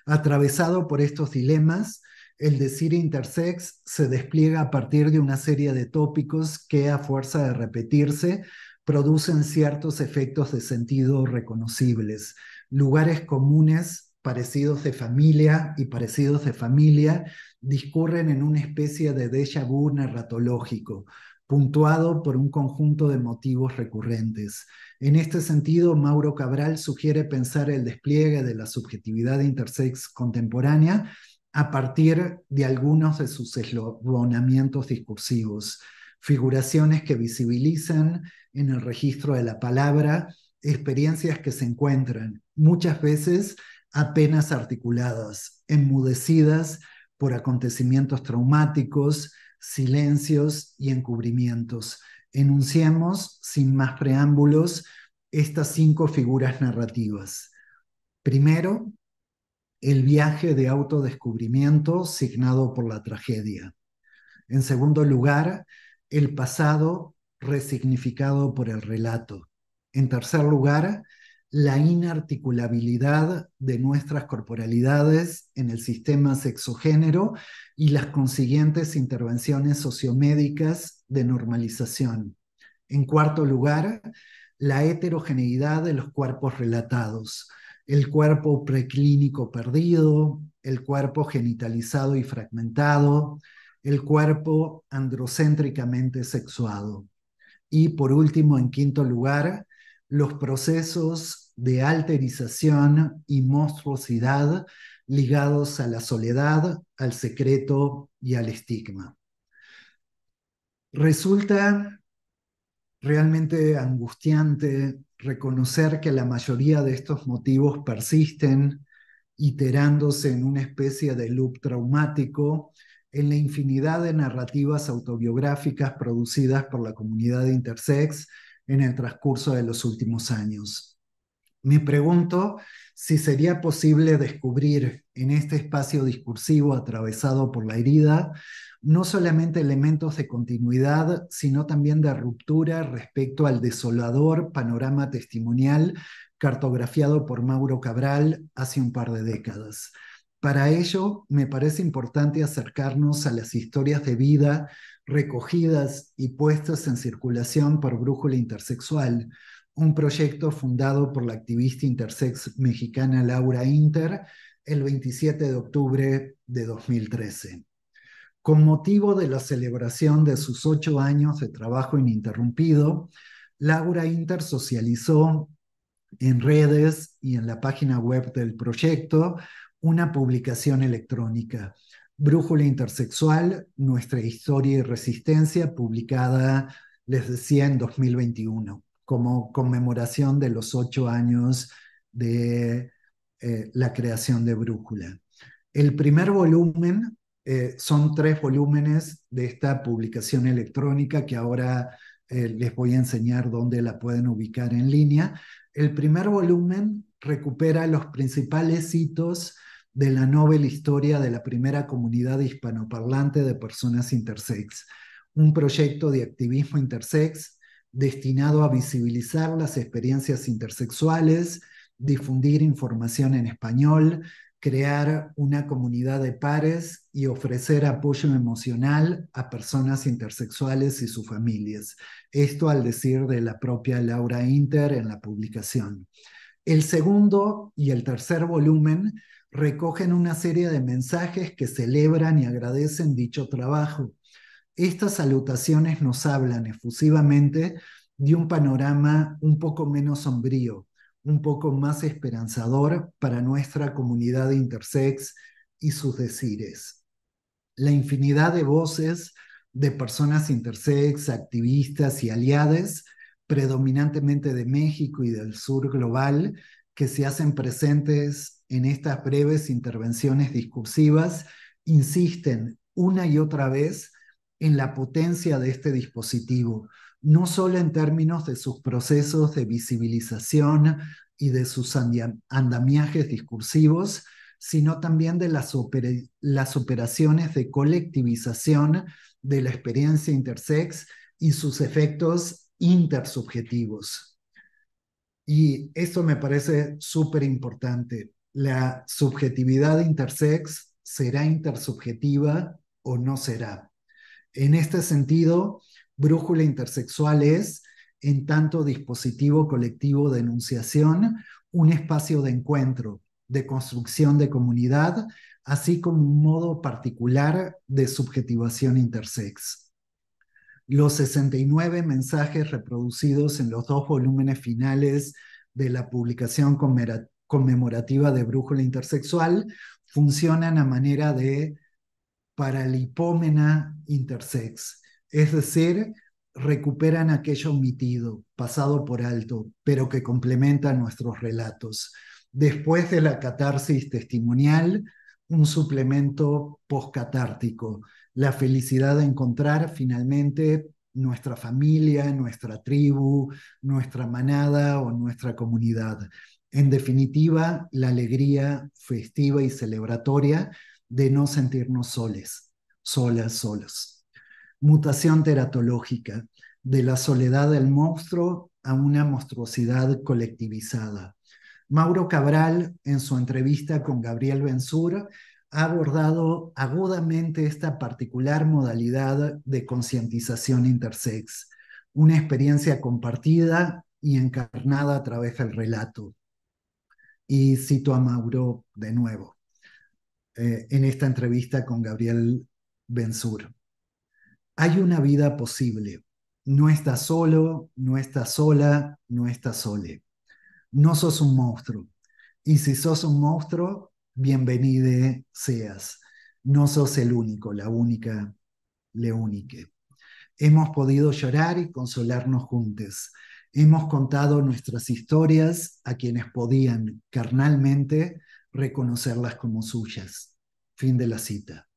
Speaker 2: Atravesado por estos dilemas, el decir intersex se despliega a partir de una serie de tópicos que a fuerza de repetirse producen ciertos efectos de sentido reconocibles, lugares comunes parecidos de familia y parecidos de familia discurren en una especie de déjà vu narratológico, puntuado por un conjunto de motivos recurrentes. En este sentido, Mauro Cabral sugiere pensar el despliegue de la subjetividad intersex contemporánea a partir de algunos de sus eslabonamientos discursivos, figuraciones que visibilizan en el registro de la palabra experiencias que se encuentran, muchas veces apenas articuladas, enmudecidas por acontecimientos traumáticos, silencios y encubrimientos. Enunciemos, sin más preámbulos, estas cinco figuras narrativas. Primero, el viaje de autodescubrimiento signado por la tragedia. En segundo lugar, el pasado resignificado por el relato. En tercer lugar, la inarticulabilidad de nuestras corporalidades en el sistema sexogénero y las consiguientes intervenciones sociomédicas de normalización. En cuarto lugar, la heterogeneidad de los cuerpos relatados, el cuerpo preclínico perdido, el cuerpo genitalizado y fragmentado, el cuerpo androcéntricamente sexuado. Y por último, en quinto lugar, los procesos de alterización y monstruosidad ligados a la soledad, al secreto y al estigma. Resulta realmente angustiante reconocer que la mayoría de estos motivos persisten, iterándose en una especie de loop traumático en la infinidad de narrativas autobiográficas producidas por la comunidad intersex en el transcurso de los últimos años. Me pregunto si sería posible descubrir en este espacio discursivo atravesado por la herida no solamente elementos de continuidad, sino también de ruptura respecto al desolador panorama testimonial cartografiado por Mauro Cabral hace un par de décadas. Para ello, me parece importante acercarnos a las historias de vida recogidas y puestas en circulación por Brújula Intersexual, un proyecto fundado por la activista intersex mexicana Laura Inter el 27 de octubre de 2013. Con motivo de la celebración de sus ocho años de trabajo ininterrumpido, Laura Inter socializó en redes y en la página web del proyecto una publicación electrónica Brújula Intersexual, Nuestra Historia y Resistencia, publicada, les decía, en 2021, como conmemoración de los ocho años de eh, la creación de Brújula. El primer volumen eh, son tres volúmenes de esta publicación electrónica que ahora eh, les voy a enseñar dónde la pueden ubicar en línea. El primer volumen recupera los principales hitos de la novela historia de la primera comunidad hispanoparlante de personas intersex, un proyecto de activismo intersex destinado a visibilizar las experiencias intersexuales, difundir información en español, crear una comunidad de pares y ofrecer apoyo emocional a personas intersexuales y sus familias. Esto al decir de la propia Laura Inter en la publicación. El segundo y el tercer volumen recogen una serie de mensajes que celebran y agradecen dicho trabajo. Estas salutaciones nos hablan efusivamente de un panorama un poco menos sombrío, un poco más esperanzador para nuestra comunidad intersex y sus decires. La infinidad de voces de personas intersex, activistas y aliades, predominantemente de México y del sur global, que se hacen presentes en estas breves intervenciones discursivas insisten una y otra vez en la potencia de este dispositivo, no solo en términos de sus procesos de visibilización y de sus andamiajes discursivos, sino también de las, las operaciones de colectivización de la experiencia intersex y sus efectos intersubjetivos. Y esto me parece súper importante la subjetividad intersex será intersubjetiva o no será. En este sentido, brújula intersexual es, en tanto dispositivo colectivo de enunciación, un espacio de encuentro, de construcción de comunidad, así como un modo particular de subjetivación intersex. Los 69 mensajes reproducidos en los dos volúmenes finales de la publicación conmemorativa de brújula intersexual funcionan a manera de paralipómena intersex, es decir, recuperan aquello omitido, pasado por alto, pero que complementa nuestros relatos. Después de la catarsis testimonial, un suplemento postcatártico, la felicidad de encontrar finalmente nuestra familia, nuestra tribu, nuestra manada o nuestra comunidad en definitiva, la alegría festiva y celebratoria de no sentirnos soles, solas, solos. Mutación teratológica, de la soledad del monstruo a una monstruosidad colectivizada. Mauro Cabral, en su entrevista con Gabriel Bensur, ha abordado agudamente esta particular modalidad de concientización intersex, una experiencia compartida y encarnada a través del relato. Y cito a Mauro de nuevo eh, en esta entrevista con Gabriel Bensur. Hay una vida posible. No estás solo, no estás sola, no estás sole. No sos un monstruo. Y si sos un monstruo, bienvenido seas. No sos el único, la única, le única. Hemos podido llorar y consolarnos juntos. Hemos contado nuestras historias a quienes podían carnalmente reconocerlas como suyas. Fin de la cita.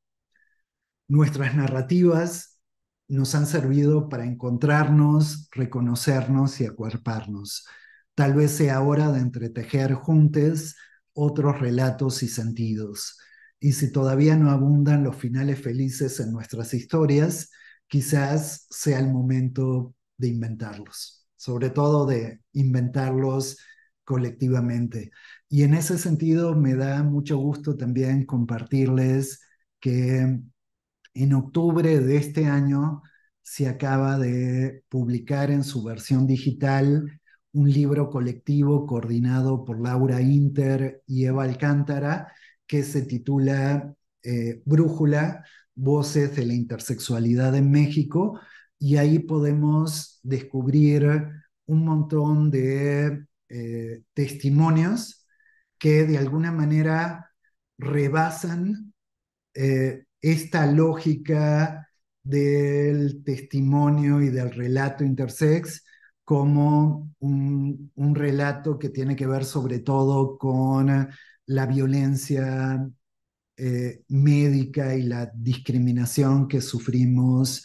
Speaker 2: Nuestras narrativas nos han servido para encontrarnos, reconocernos y acuerparnos. Tal vez sea hora de entretejer juntos otros relatos y sentidos. Y si todavía no abundan los finales felices en nuestras historias, quizás sea el momento de inventarlos sobre todo de inventarlos colectivamente. Y en ese sentido me da mucho gusto también compartirles que en octubre de este año se acaba de publicar en su versión digital un libro colectivo coordinado por Laura Inter y Eva Alcántara que se titula eh, Brújula, Voces de la Intersexualidad en México, y ahí podemos descubrir un montón de eh, testimonios que de alguna manera rebasan eh, esta lógica del testimonio y del relato intersex como un, relato que tiene que ver sobre todo con la violencia eh, médica y la discriminación que sufrimos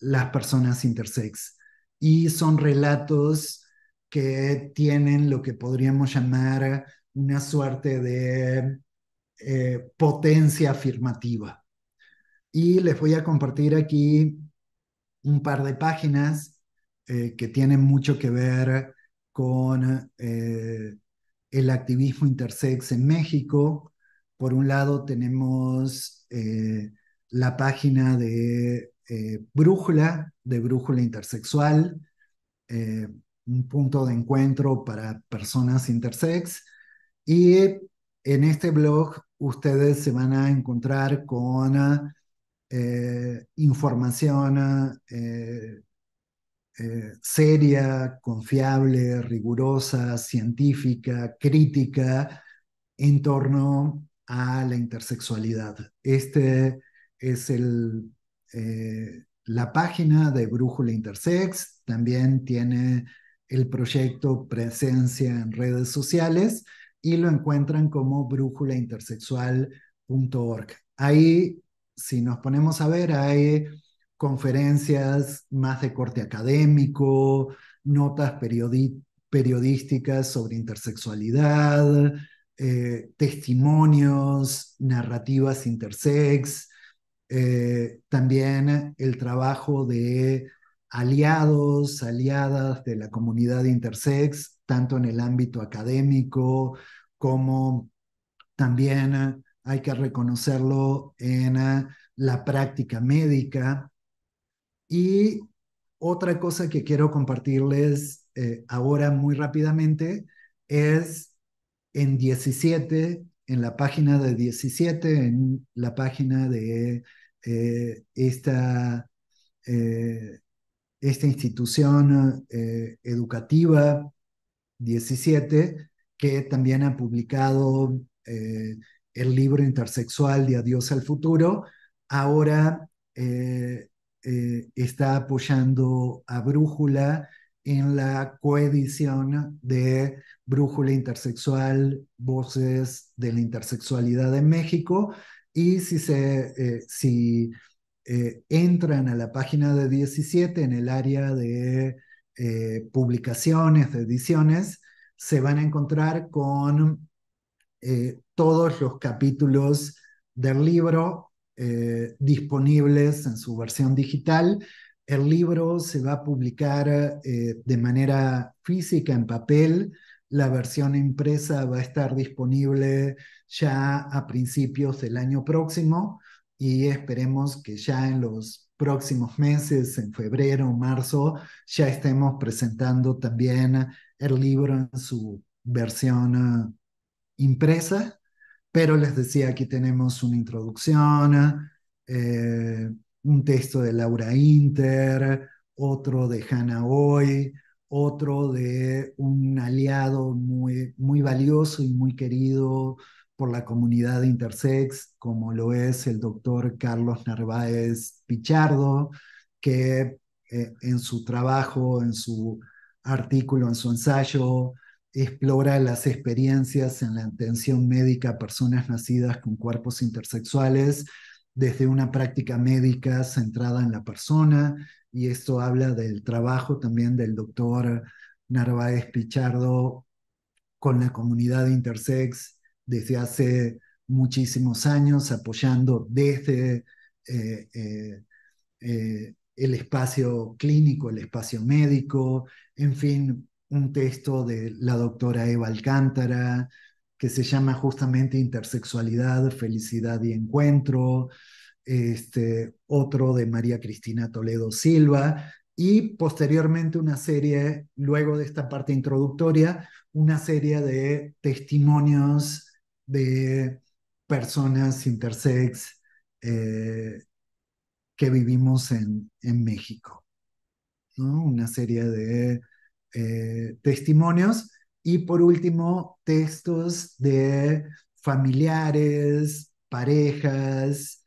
Speaker 2: las personas intersex. Y son relatos que tienen lo que podríamos llamar una suerte de eh, potencia afirmativa. Y les voy a compartir aquí un par de páginas eh, que tienen mucho que ver con eh, el activismo intersex en México. Por un lado tenemos la página de eh, brújula, de brújula intersexual, eh, un punto de encuentro para personas intersex. Y en este blog ustedes se van a encontrar con eh, información seria, confiable, rigurosa, científica, crítica en torno a la intersexualidad. Este es el eh, la página de Brújula Intersex, también tiene el proyecto Presencia en redes sociales y lo encuentran como brújulaintersexual.org. Ahí, si nos ponemos a ver, hay conferencias más de corte académico, notas periodísticas sobre intersexualidad, eh, testimonios, narrativas intersex, eh, también el trabajo de aliados, aliadas de la comunidad intersex, tanto en el ámbito académico como también hay que reconocerlo en la práctica médica. Y otra cosa que quiero compartirles eh, ahora muy rápidamente es en 17 en la página de 17, en la página de eh, esta, eh, esta institución eh, educativa 17, que también ha publicado el libro intersexual de Adiós al Futuro, ahora está apoyando a Brújula en la coedición de Brújula Intersexual, Voces de la Intersexualidad en México, y si, se, eh, si eh, entran a la página de 17 en el área de eh, publicaciones, de ediciones, se van a encontrar con todos los capítulos del libro disponibles en su versión digital el libro se va a publicar eh, de manera física en papel. La versión impresa va a estar disponible ya a principios del año próximo y esperemos que ya en los próximos meses, en febrero o marzo, ya estemos presentando también el libro en su versión eh, impresa. Pero les decía, aquí tenemos una introducción, eh, un texto de Laura Inter, otro de Hannah Hoy, otro de un aliado muy, muy valioso y muy querido por la comunidad intersex, como lo es el doctor Carlos Narváez Pichardo, que eh, en su trabajo, en su artículo, en su ensayo, explora las experiencias en la atención médica a personas nacidas con cuerpos intersexuales desde una práctica médica centrada en la persona, y esto habla del trabajo también del doctor Narváez Pichardo con la comunidad intersex desde hace muchísimos años, apoyando desde eh, eh, eh, el espacio clínico, el espacio médico, en fin, un texto de la doctora Eva Alcántara, que se llama justamente Intersexualidad, Felicidad y Encuentro, este, otro de María Cristina Toledo Silva, y posteriormente una serie, luego de esta parte introductoria, una serie de testimonios de personas intersex eh, que vivimos en, México. ¿no? Una serie de eh, testimonios y por último, textos de familiares, parejas,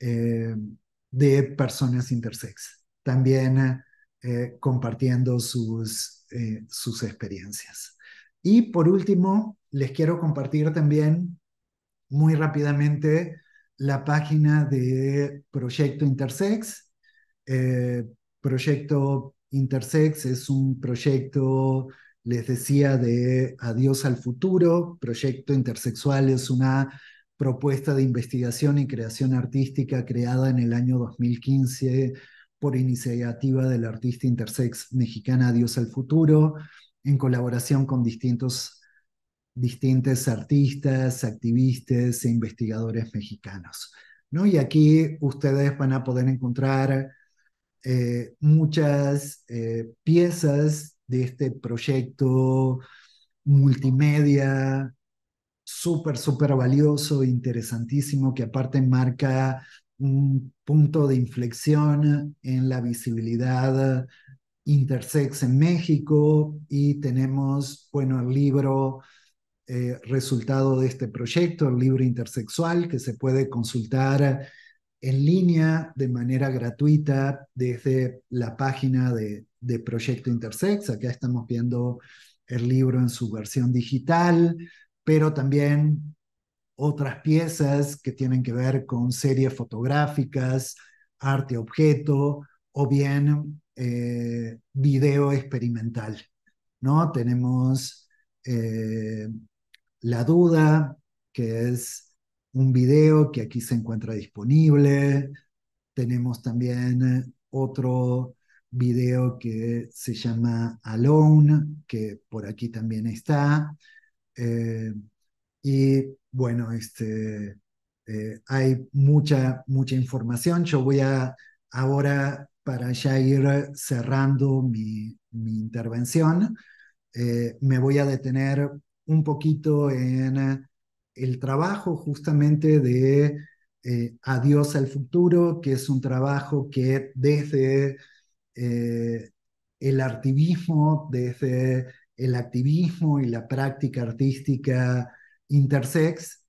Speaker 2: eh, de personas intersex, también eh, compartiendo sus, eh, sus experiencias. Y por último, les quiero compartir también muy rápidamente la página de Proyecto Intersex. Proyecto Intersex es un proyecto les decía de Adiós al Futuro, Proyecto Intersexual es una propuesta de investigación y creación artística creada en el año 2015 por iniciativa del artista intersex mexicana Adiós al Futuro, en colaboración con distintos distintos artistas, activistas e investigadores mexicanos. ¿no? Y aquí ustedes van a poder encontrar eh, muchas eh, piezas de este proyecto multimedia súper, súper valioso, interesantísimo, que aparte marca un punto de inflexión en la visibilidad intersex en México y tenemos, bueno, el libro eh, resultado de este proyecto, el libro intersexual, que se puede consultar en línea de manera gratuita desde la página de de Proyecto Intersex. Acá estamos viendo el libro en su versión digital, pero también otras piezas que tienen que ver con series fotográficas, arte objeto o bien eh, video experimental. ¿no? Tenemos eh, La Duda, que es un video que aquí se encuentra disponible. Tenemos también otro video que se llama Alone, que por aquí también está. Eh, y bueno, este, eh, hay mucha, mucha información. Yo voy a ahora, para ya ir cerrando mi, mi intervención, eh, me voy a detener un poquito en el trabajo justamente de Adiós al Futuro, que es un trabajo que desde eh, el artivismo desde el activismo y la práctica artística intersex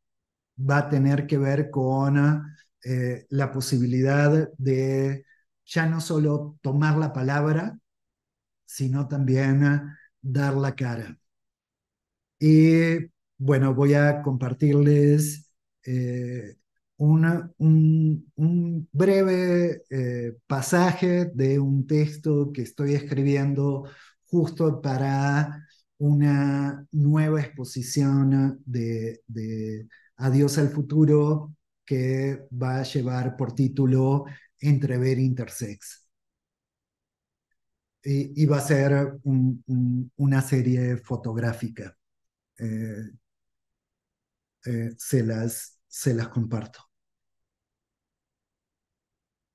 Speaker 2: va a tener que ver con eh, la posibilidad de ya no solo tomar la palabra, sino también dar la cara. Y bueno, voy a compartirles eh, un, breve eh, pasaje de un texto que estoy escribiendo justo para una nueva exposición de, Adiós al futuro que va a llevar por título Entrever Intersex. Y, va a ser una serie fotográfica. Eh, eh, se, las, se las comparto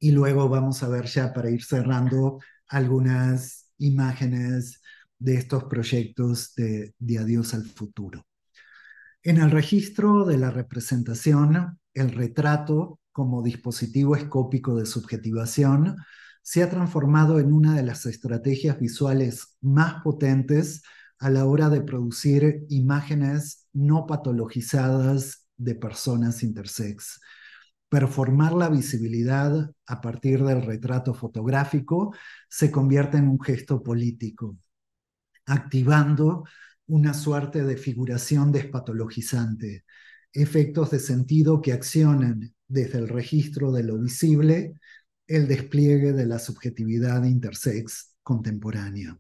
Speaker 2: y luego vamos a ver ya para ir cerrando algunas imágenes de estos proyectos de, Adiós al Futuro. En el registro de la representación, el retrato como dispositivo escópico de subjetivación se ha transformado en una de las estrategias visuales más potentes a la hora de producir imágenes no patologizadas de personas intersex performar la visibilidad a partir del retrato fotográfico se convierte en un gesto político, activando una suerte de figuración despatologizante, efectos de sentido que accionan desde el registro de lo visible el despliegue de la subjetividad intersex contemporánea.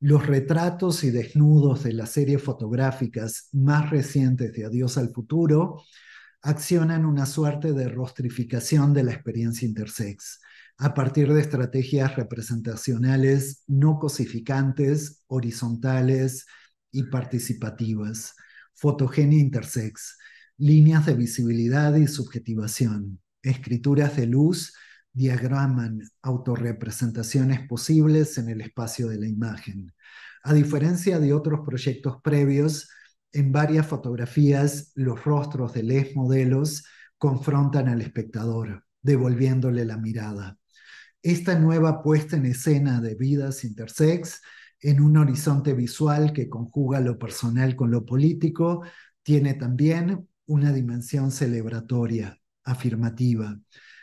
Speaker 2: Los retratos y desnudos de las series fotográficas más recientes de Adiós al Futuro accionan una suerte de rostrificación de la experiencia intersex a partir de estrategias representacionales no cosificantes, horizontales y participativas, fotogenia intersex, líneas de visibilidad y subjetivación, escrituras de luz diagraman autorrepresentaciones posibles en el espacio de la imagen. A diferencia de otros proyectos previos, en varias fotografías los rostros de les modelos confrontan al espectador, devolviéndole la mirada. Esta nueva puesta en escena de vidas intersex en un horizonte visual que conjuga lo personal con lo político tiene también una dimensión celebratoria, afirmativa,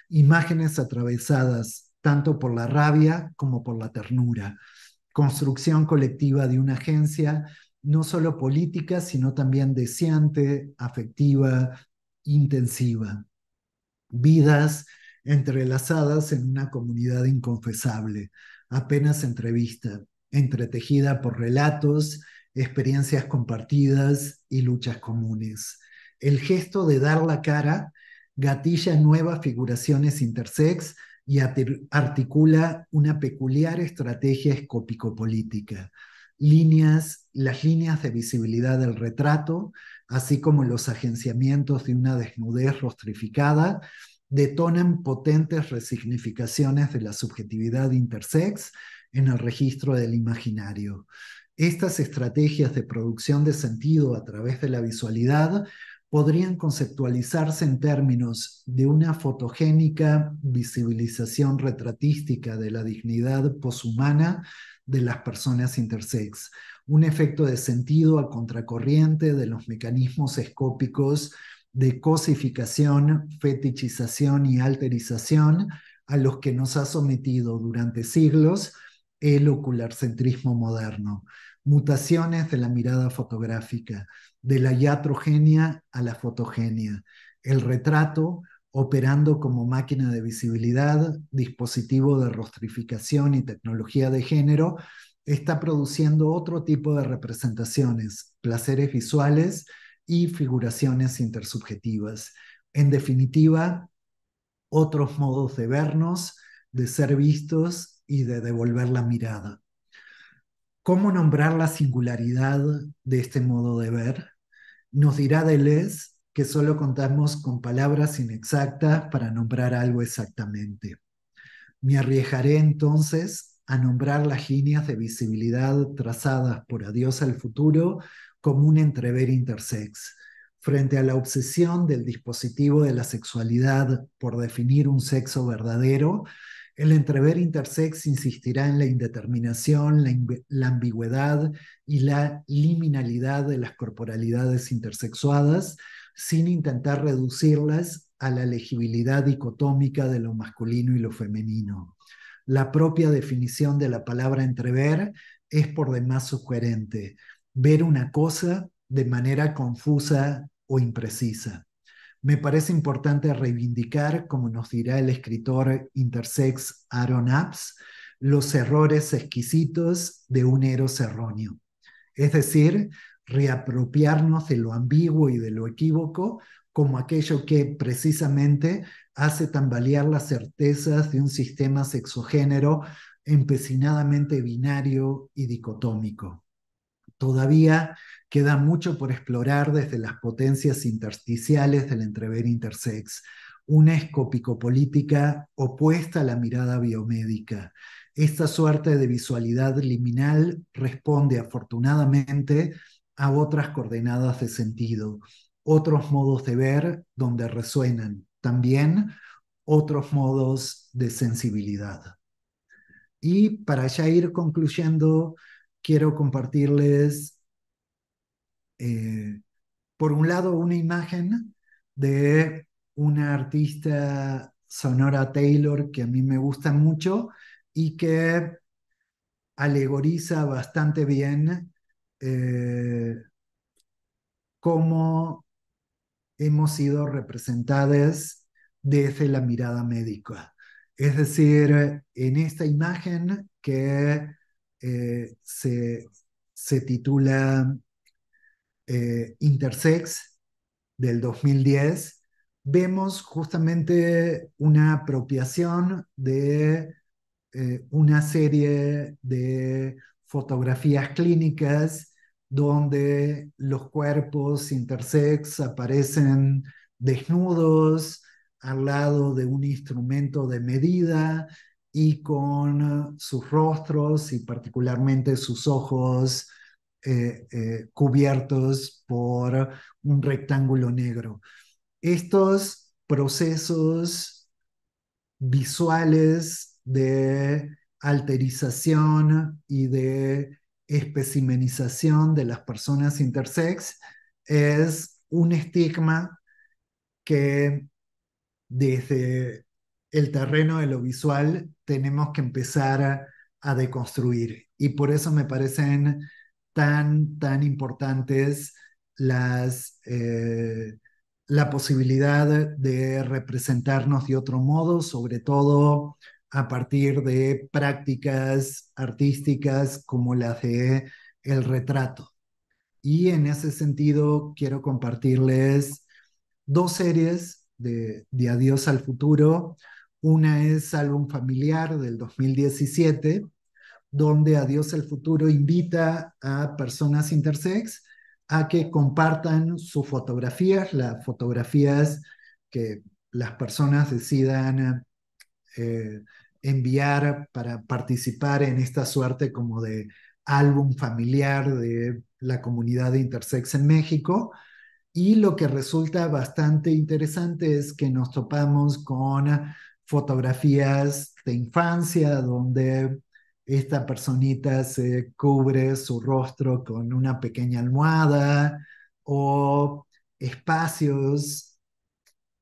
Speaker 2: imágenes atravesadas tanto por la rabia como por la ternura, construcción colectiva de una agencia no solo política, sino también deseante, afectiva, intensiva. Vidas entrelazadas en una comunidad inconfesable, apenas entrevista, entretejida por relatos, experiencias compartidas y luchas comunes. El gesto de dar la cara gatilla nuevas figuraciones intersex y articula una peculiar estrategia escópico-política. Líneas las líneas de visibilidad del retrato, así como los agenciamientos de una desnudez rostrificada, detonan potentes resignificaciones de la subjetividad intersex en el registro del imaginario. Estas estrategias de producción de sentido a través de la visualidad podrían conceptualizarse en términos de una fotogénica visibilización retratística de la dignidad poshumana de las personas intersex, un efecto de sentido a contracorriente de los mecanismos escópicos de cosificación, fetichización y alterización a los que nos ha sometido durante siglos el ocularcentrismo moderno, mutaciones de la mirada fotográfica, de la iatrogenia a la fotogenia, el retrato operando como máquina de visibilidad, dispositivo de rostrificación y tecnología de género, está produciendo otro tipo de representaciones, placeres visuales y figuraciones intersubjetivas. En definitiva, otros modos de vernos, de ser vistos y de devolver la mirada cómo nombrar la singularidad de este modo de ver. Nos dirá Deleuze que solo contamos con palabras inexactas para nombrar algo exactamente. Me arriesgaré entonces a nombrar las líneas de visibilidad trazadas por Adiós al futuro como un entrever intersex, frente a la obsesión del dispositivo de la sexualidad por definir un sexo verdadero el entrever intersex insistirá en la indeterminación, la, ambigüedad y la liminalidad de las corporalidades intersexuadas, sin intentar reducirlas a la legibilidad dicotómica de lo masculino y lo femenino. La propia definición de la palabra entrever es por demás sugerente, ver una cosa de manera confusa o imprecisa me parece importante reivindicar, como nos dirá el escritor intersex Aaron Apps, los errores exquisitos de un eros erróneo. Es decir, reapropiarnos de lo ambiguo y de lo equívoco como aquello que precisamente hace tambalear las certezas de un sistema sexogénero empecinadamente binario y dicotómico todavía queda mucho por explorar desde las potencias intersticiales del entrever intersex, una escópico-política opuesta a la mirada biomédica. Esta suerte de visualidad liminal responde afortunadamente a otras coordenadas de sentido, otros modos de ver donde resuenan, también otros modos de sensibilidad. Y para ya ir concluyendo, quiero compartirles, eh, por un lado, una imagen de una artista Sonora Taylor que a mí me gusta mucho y que alegoriza bastante bien eh, cómo hemos sido representadas desde la mirada médica. Es decir, en esta imagen que eh, se, titula eh, Intersex del 2010, vemos justamente una apropiación de eh, una serie de fotografías clínicas donde los cuerpos intersex aparecen desnudos al lado de un instrumento de medida y con sus rostros y particularmente sus ojos eh, eh, cubiertos por un rectángulo negro. Estos procesos visuales de alterización y de especimenización de las personas intersex es un estigma que desde el terreno de lo visual tenemos que empezar a, deconstruir. Y por eso me parecen tan, tan importantes las, eh, la posibilidad de representarnos de otro modo, sobre todo a partir de prácticas artísticas como las de el retrato. Y en ese sentido quiero compartirles dos series de Adiós al Futuro, una es Álbum Familiar del 2017, donde Adiós el Futuro invita a personas intersex a que compartan sus fotografías, las fotografías que las personas decidan eh, enviar para participar en esta suerte como de álbum familiar de la comunidad de intersex en México. Y lo que resulta bastante interesante es que nos topamos con fotografías de infancia donde esta personita se cubre su rostro con una pequeña almohada o espacios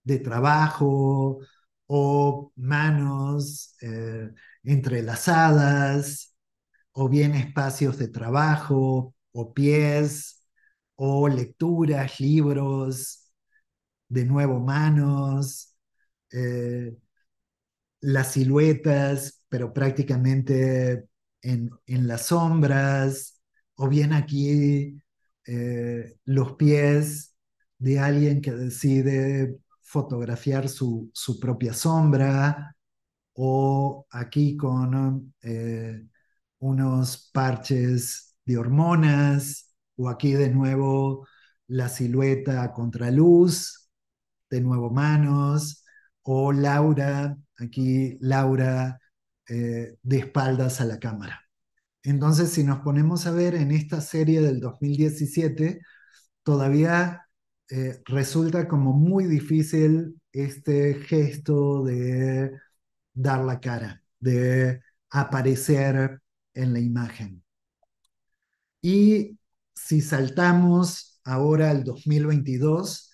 Speaker 2: de trabajo o manos eh, entrelazadas o bien espacios de trabajo o pies o lecturas, libros, de nuevo manos. Eh, las siluetas, pero prácticamente en, las sombras, o bien aquí eh, los pies de alguien que decide fotografiar su, propia sombra, o aquí con eh, unos parches de hormonas, o aquí de nuevo la silueta contra contraluz, de nuevo manos, o Laura aquí Laura eh, de espaldas a la cámara. Entonces, si nos ponemos a ver en esta serie del 2017, todavía eh, resulta como muy difícil este gesto de dar la cara, de aparecer en la imagen. Y si saltamos ahora al 2022,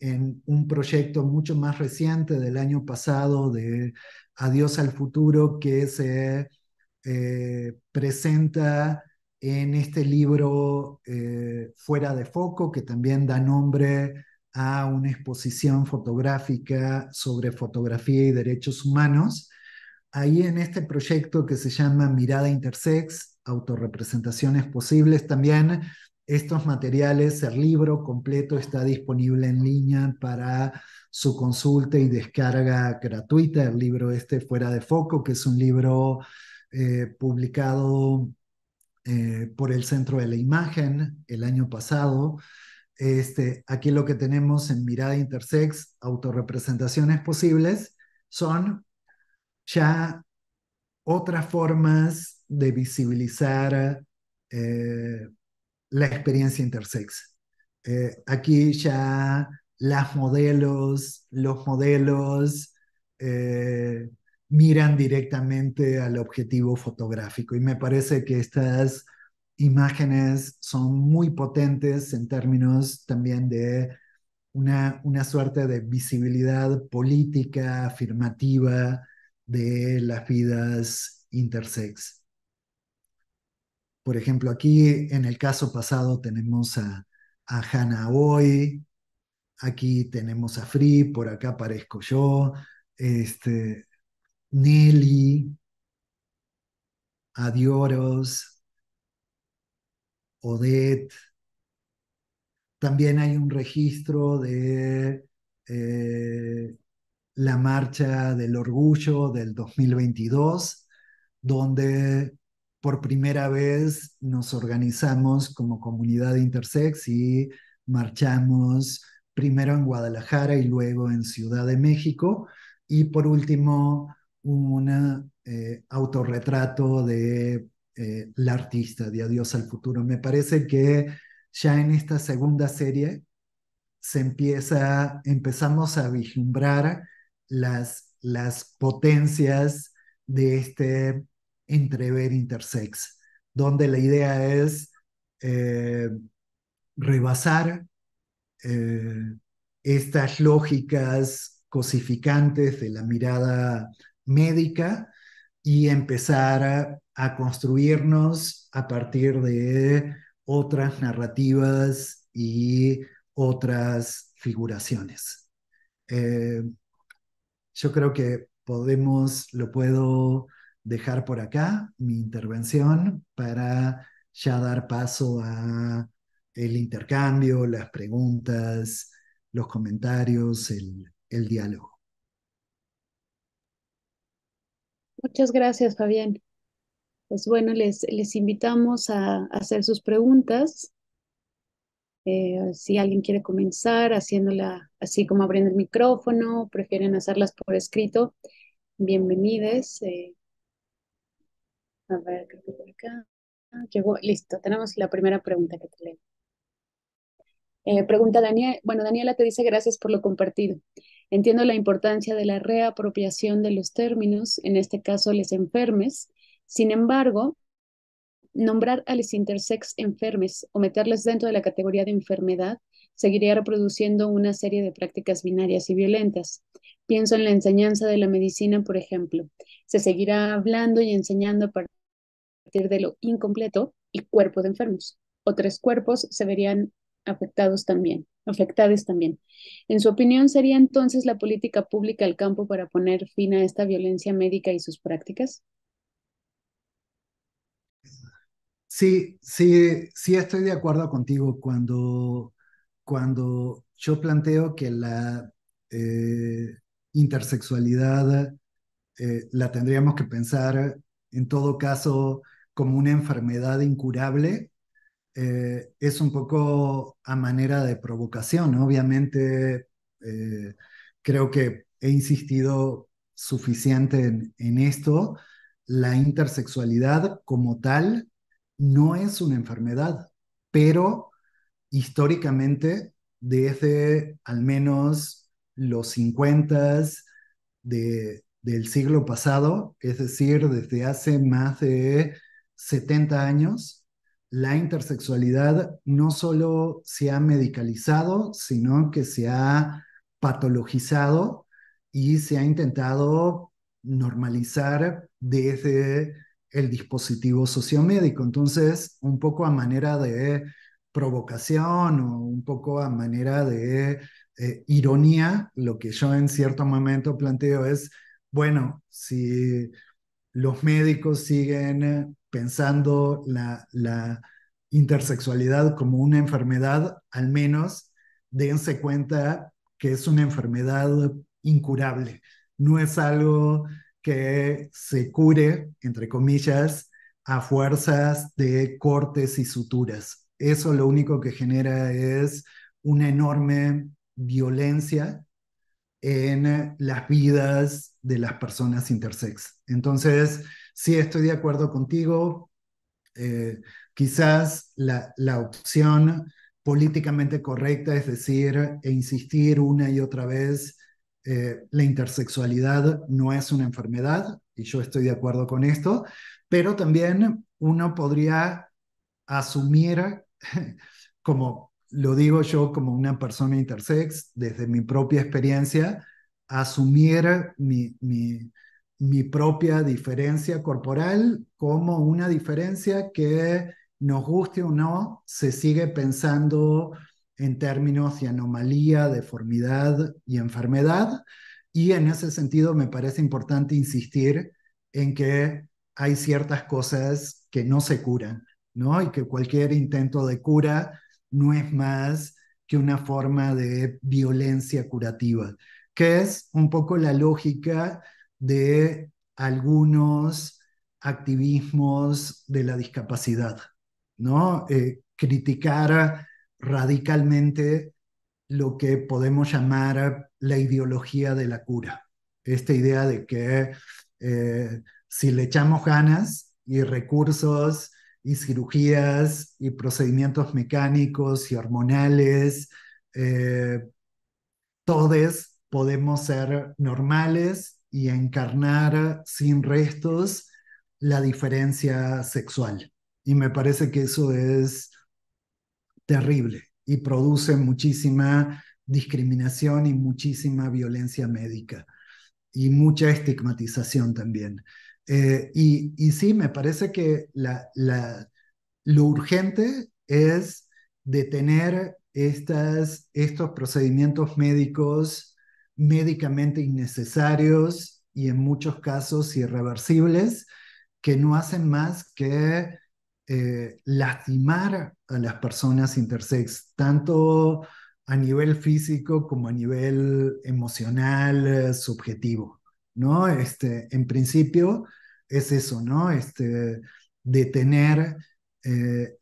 Speaker 2: en, un proyecto mucho más reciente del año pasado de Adiós al Futuro que se eh, presenta en este libro eh, Fuera de Foco, que también da nombre a una exposición fotográfica sobre fotografía y derechos humanos. Ahí en este proyecto que se llama Mirada Intersex, Autorrepresentaciones Posibles, también estos materiales, el libro completo está disponible en línea para su consulta y descarga gratuita. El libro este Fuera de Foco, que es un libro eh, publicado eh, por el Centro de la Imagen el año pasado. Este, aquí lo que tenemos en Mirada Intersex, autorrepresentaciones posibles, son ya otras formas de visibilizar eh, la experiencia intersex. Eh, aquí ya las modelos, los modelos eh, miran directamente al objetivo fotográfico y me parece que estas imágenes son muy potentes en términos también de una, una suerte de visibilidad política, afirmativa de las vidas intersex. Por ejemplo, aquí en el caso pasado tenemos a, a Hannah Hoy, aquí tenemos a Free, por acá aparezco yo, este, Nelly, Adioros, Odette. También hay un registro de eh, la marcha del orgullo del 2022, donde por primera vez nos organizamos como comunidad intersex y marchamos primero en Guadalajara y luego en Ciudad de México. Y por último, un eh, autorretrato de eh, la artista, de Adiós al Futuro. Me parece que ya en esta segunda serie se empieza, empezamos a vislumbrar las, las potencias de este entrever intersex, donde la idea es eh, rebasar eh, estas lógicas cosificantes de la mirada médica y empezar a, construirnos a partir de otras narrativas y otras figuraciones. Eh, yo creo que podemos, lo puedo dejar por acá mi intervención para ya dar paso a el intercambio, las preguntas, los comentarios, el, diálogo.
Speaker 3: Muchas gracias, Fabián. Pues bueno, les, les invitamos a, hacer sus preguntas. Eh, si alguien quiere comenzar haciéndola así como abriendo el micrófono, prefieren hacerlas por escrito, bienvenides. Eh, a ver, creo que por acá. Ah, listo, tenemos la primera pregunta que te leo. Eh, pregunta Daniela, bueno, Daniela te dice gracias por lo compartido. Entiendo la importancia de la reapropiación de los términos, en este caso les enfermes. Sin embargo, nombrar a los intersex enfermes o meterles dentro de la categoría de enfermedad seguiría reproduciendo una serie de prácticas binarias y violentas. Pienso en la enseñanza de la medicina, por ejemplo. Se seguirá hablando y enseñando a partir de lo incompleto y cuerpo de enfermos. Otros cuerpos se verían afectados también, afectados también. En su opinión, ¿sería entonces la política pública el campo para poner fin a esta violencia médica y sus prácticas?
Speaker 2: Sí, sí, sí estoy de acuerdo contigo. Cuando cuando yo planteo que la eh, intersexualidad eh, la tendríamos que pensar en todo caso como una enfermedad incurable, eh, es un poco a manera de provocación. Obviamente, creo que he insistido suficiente en esto. La intersexualidad como tal no es una enfermedad, pero históricamente desde al menos los 50 del siglo pasado, es decir, desde hace más de 70 años, la intersexualidad no solo se ha medicalizado, sino que se ha patologizado y se ha intentado normalizar desde el dispositivo sociomédico. Entonces, un poco a manera de provocación o un poco a manera de eh, ironía, lo que yo en cierto momento planteo es, bueno, si los médicos siguen eh, pensando la, la intersexualidad como una enfermedad, al menos dense cuenta que es una enfermedad incurable, no es algo que se cure, entre comillas, a fuerzas de cortes y suturas eso lo único que genera es una enorme violencia en las vidas de las personas intersex. Entonces, sí estoy de acuerdo contigo, eh, quizás la, opción políticamente correcta, es decir, e insistir una y otra vez, eh, la intersexualidad no es una enfermedad, y yo estoy de acuerdo con esto, pero también uno podría asumir *laughs* como lo digo yo como una persona intersex, desde mi propia experiencia, asumir mi, propia diferencia corporal como una diferencia que nos guste o no, se sigue pensando en términos de anomalía, deformidad y enfermedad. Y en ese sentido me parece importante insistir en que hay ciertas cosas que no se curan ¿no? Y que cualquier intento de cura no es más que una forma de violencia curativa, que es un poco la lógica de algunos activismos de la discapacidad, ¿no? Eh, criticar radicalmente lo que podemos llamar la ideología de la cura, esta idea de que eh, si le echamos ganas y recursos y cirugías y procedimientos mecánicos y hormonales, eh, todos podemos ser normales y encarnar sin restos la diferencia sexual. Y me parece que eso es terrible y produce muchísima discriminación y muchísima violencia médica y mucha estigmatización también. Eh, y, sí, me parece que lo urgente es detener estos procedimientos médicos médicamente innecesarios y en muchos casos irreversibles que no hacen más que eh, lastimar a las personas intersex, tanto a nivel físico como a nivel emocional, eh, subjetivo. ¿no? Este, en principio es eso, ¿no? Este, de eh,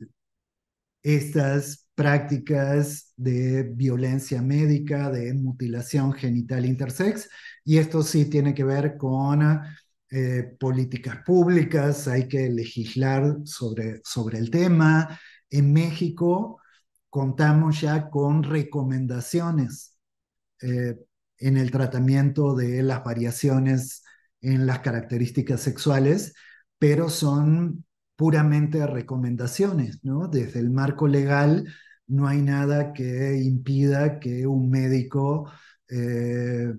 Speaker 2: estas prácticas de violencia médica, de mutilación genital intersex, y esto sí tiene que ver con eh, políticas públicas, hay que legislar sobre, sobre el tema. En México contamos ya con recomendaciones eh, en el tratamiento de las variaciones en las características sexuales, pero son puramente recomendaciones, ¿no? Desde el marco legal no hay nada que impida que un médico eh,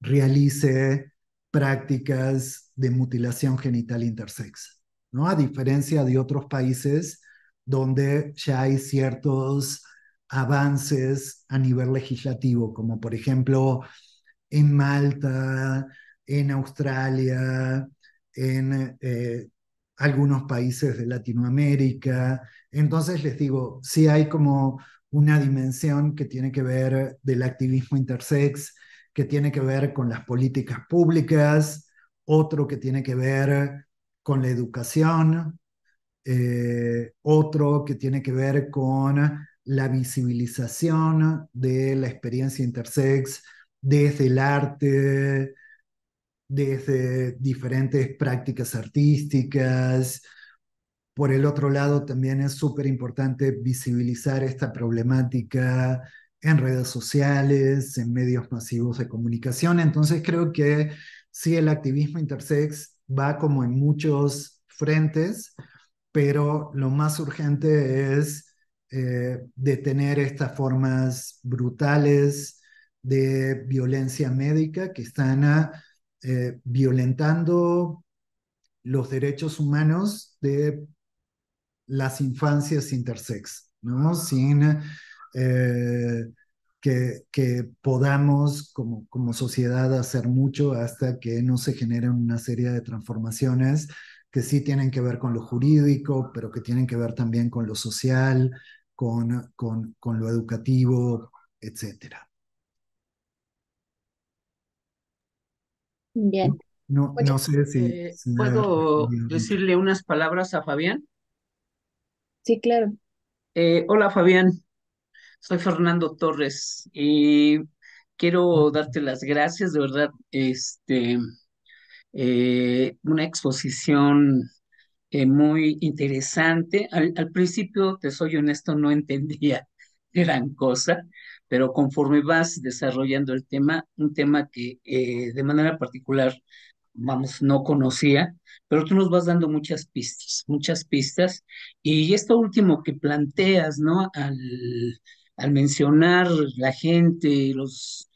Speaker 2: realice prácticas de mutilación genital intersex, ¿no? A diferencia de otros países donde ya hay ciertos avances a nivel legislativo, como por ejemplo en Malta, en Australia, en eh, algunos países de Latinoamérica. Entonces les digo, sí hay como una dimensión que tiene que ver del activismo intersex, que tiene que ver con las políticas públicas, otro que tiene que ver con la educación, eh, otro que tiene que ver con la visibilización de la experiencia intersex desde el arte, desde diferentes prácticas artísticas. Por el otro lado, también es súper importante visibilizar esta problemática en redes sociales, en medios masivos de comunicación. Entonces creo que sí, el activismo intersex va como en muchos frentes, pero lo más urgente es eh, de tener estas formas brutales de violencia médica que están eh, violentando los derechos humanos de las infancias intersex, ¿no? Sin eh, que, podamos como sociedad hacer mucho hasta que no se generen una serie de transformaciones que sí tienen que ver con lo jurídico, pero que tienen que ver también con lo social, con, con, lo educativo, etcétera. Bien. No, no sé si,
Speaker 4: eh, ¿Puedo decirle unas palabras a Fabián? Sí, claro. Eh, hola, Fabián. Soy Fernando Torres y quiero darte las gracias, de verdad. Este, eh, una exposición eh, muy interesante. Al, principio, te soy honesto, no *laughs* entendía gran cosa, pero conforme vas desarrollando el tema, un tema que eh, de manera particular, vamos, no conocía, pero tú nos vas dando muchas pistas, muchas pistas. Y esto último que planteas, ¿no? Al, mencionar la gente, los,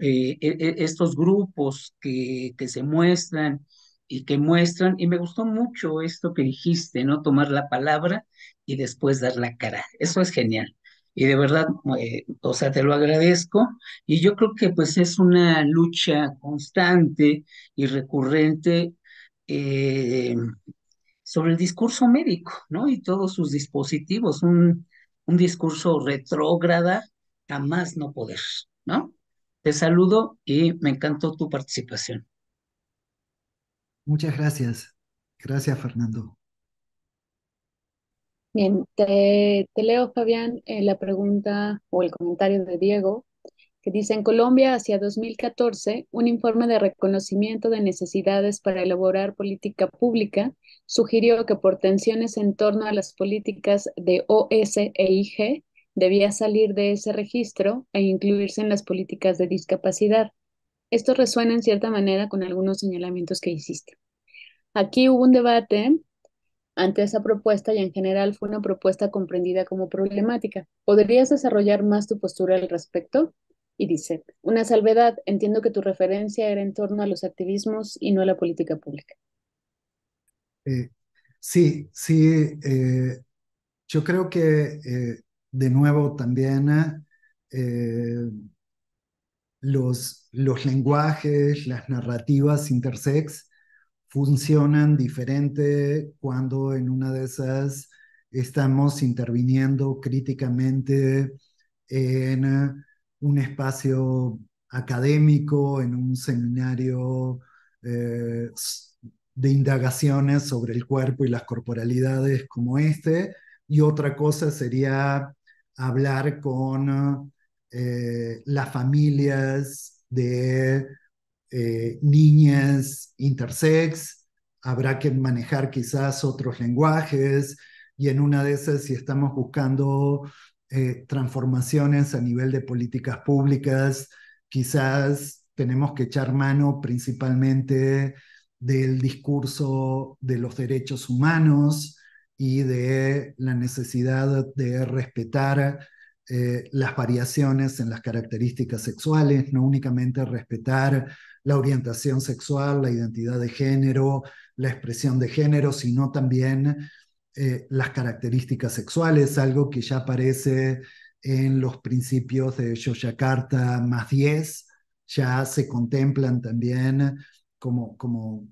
Speaker 4: eh, e, e, estos grupos que se muestran, y que muestran, y me gustó mucho esto que dijiste, ¿no? Tomar la palabra y después dar la cara. Eso es genial. Y de verdad, eh, o sea, te lo agradezco. Y yo creo que pues es una lucha constante y recurrente eh, sobre el discurso médico, ¿no? Y todos sus dispositivos, un, un discurso retrógrada, jamás no poder, ¿no? Te saludo y me encantó tu participación.
Speaker 2: Muchas gracias. Gracias, Fernando.
Speaker 3: Bien, te, leo, Fabián, eh, la pregunta o el comentario de Diego, que dice, en Colombia, hacia 2014, un informe de reconocimiento de necesidades para elaborar política pública sugirió que por tensiones en torno a las políticas de OS e debía salir de ese registro e incluirse en las políticas de discapacidad. Esto resuena en cierta manera con algunos señalamientos que hiciste. Aquí hubo un debate ante esa propuesta y en general fue una propuesta comprendida como problemática. ¿Podrías desarrollar más tu postura al respecto? Y dice, una salvedad, entiendo que tu referencia era en torno a los activismos y no a la política pública.
Speaker 2: Eh, sí, sí, eh, yo creo que eh, de nuevo también los, los lenguajes, las narrativas intersex funcionan diferente cuando en una de esas estamos interviniendo críticamente en un espacio académico, en un seminario eh, de indagaciones sobre el cuerpo y las corporalidades como este, y otra cosa sería hablar con eh, las familias de eh, niñas intersex, habrá que manejar quizás otros lenguajes y en una de esas si estamos buscando eh, transformaciones a nivel de políticas públicas, quizás tenemos que echar mano principalmente del discurso de los derechos humanos y de la necesidad de respetar eh, las variaciones en las características sexuales, no únicamente respetar la orientación sexual, la identidad de género, la expresión de género, sino también eh, las características sexuales, algo que ya aparece en los principios de Yogyakarta más 10, ya se contemplan también como, como,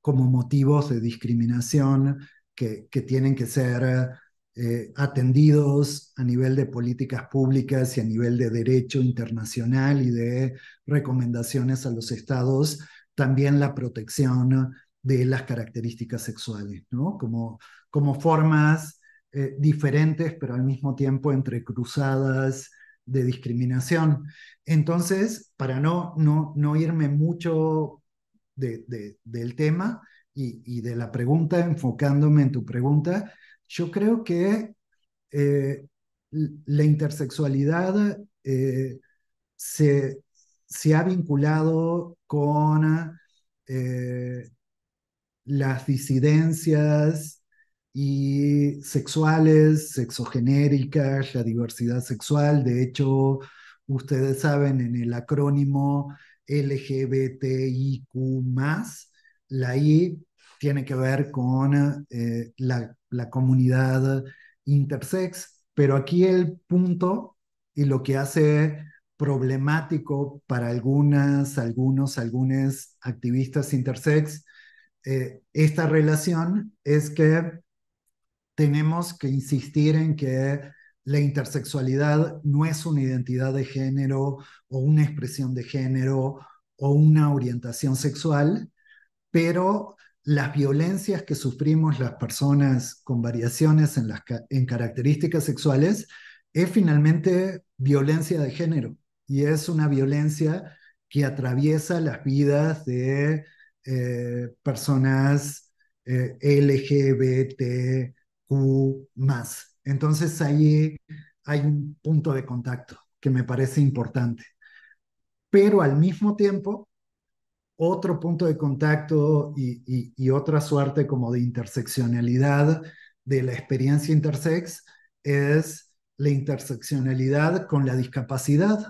Speaker 2: como motivos de discriminación que, que tienen que ser eh, atendidos a nivel de políticas públicas y a nivel de derecho internacional y de recomendaciones a los estados, también la protección de las características sexuales, Como, como formas eh, diferentes, pero al mismo tiempo entrecruzadas de discriminación. Entonces, para no, no, no irme mucho del tema y de la pregunta, enfocándome en tu pregunta, yo creo que eh, la intersexualidad eh, se, ha vinculado con eh, las disidencias y sexuales, sexogenéricas, la diversidad sexual. De hecho, ustedes saben, en el acrónimo LGBTIQ, la I tiene que ver con eh, la, comunidad intersex, pero aquí el punto y lo que hace problemático para algunas, algunos, algunos activistas intersex, eh, esta relación es que tenemos que insistir en que la intersexualidad no es una identidad de género o una expresión de género o una orientación sexual, pero las violencias que sufrimos las personas con variaciones en, las, en características sexuales es finalmente violencia de género y es una violencia que atraviesa las vidas de eh, personas eh, LGBTQ más. Entonces ahí hay un punto de contacto que me parece importante. Pero al mismo tiempo, otro punto de contacto y, otra suerte como de interseccionalidad de la experiencia intersex es la interseccionalidad con la discapacidad,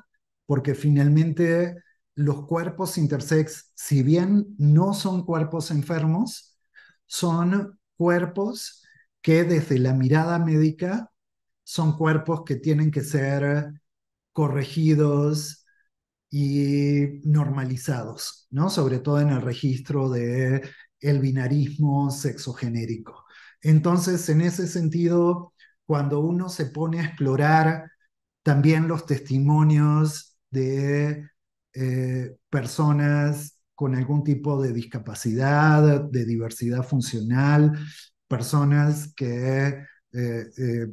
Speaker 2: porque finalmente los cuerpos intersex, si bien no son cuerpos enfermos, son cuerpos que desde la mirada médica son cuerpos que tienen que ser corregidos, y normalizados, ¿no? sobre todo en el registro del el binarismo sexogenérico. Entonces, en ese sentido, cuando uno se pone a explorar también los testimonios de eh, personas con algún tipo de discapacidad, de diversidad funcional, personas que eh, eh,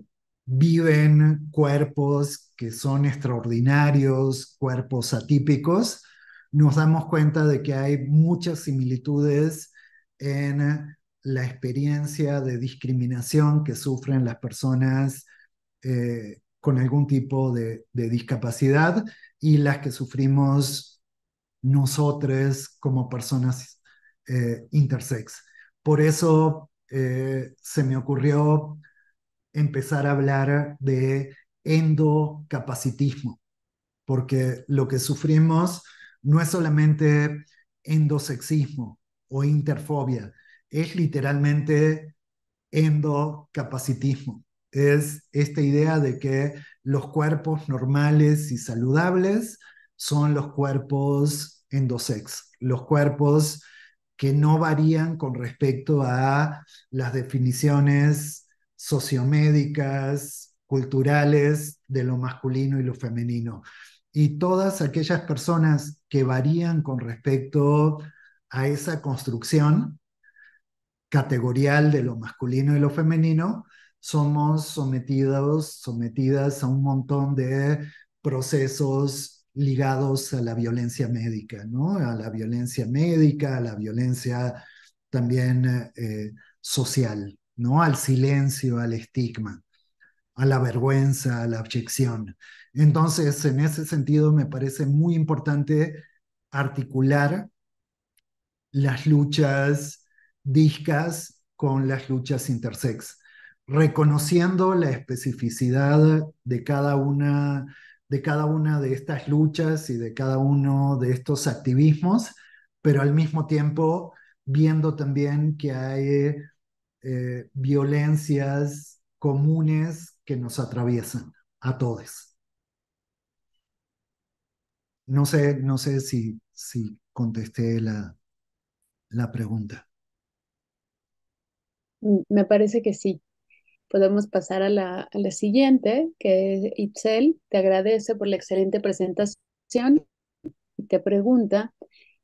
Speaker 2: viven cuerpos que son extraordinarios, cuerpos atípicos, nos damos cuenta de que hay muchas similitudes en la experiencia de discriminación que sufren las personas eh, con algún tipo de, discapacidad y las que sufrimos nosotros como personas eh, intersex. Por eso eh, se me ocurrió empezar a hablar de endocapacitismo, porque lo que sufrimos no es solamente endosexismo o interfobia, es literalmente endocapacitismo. Es esta idea de que los cuerpos normales y saludables son los cuerpos endosex, los cuerpos que no varían con respecto a las definiciones sociomédicas, culturales de lo masculino y lo femenino. Y todas aquellas personas que varían con respecto a esa construcción categorial de lo masculino y lo femenino, somos sometidos, sometidas a un montón de procesos ligados a la violencia médica, ¿no? A la violencia médica, a la violencia también eh, social. ¿no? al silencio, al estigma, a la vergüenza, a la objeción. Entonces, en ese sentido, me parece muy importante articular las luchas discas con las luchas intersex, reconociendo la especificidad de cada una de cada una de estas luchas y de cada uno de estos activismos, pero al mismo tiempo viendo también que hay eh, violencias comunes que nos atraviesan a todos. No sé, no sé si, si contesté la, la pregunta.
Speaker 3: Mm, me parece que sí. Podemos pasar a la, siguiente, que es Itzel. Te agradece por la excelente presentación y te pregunta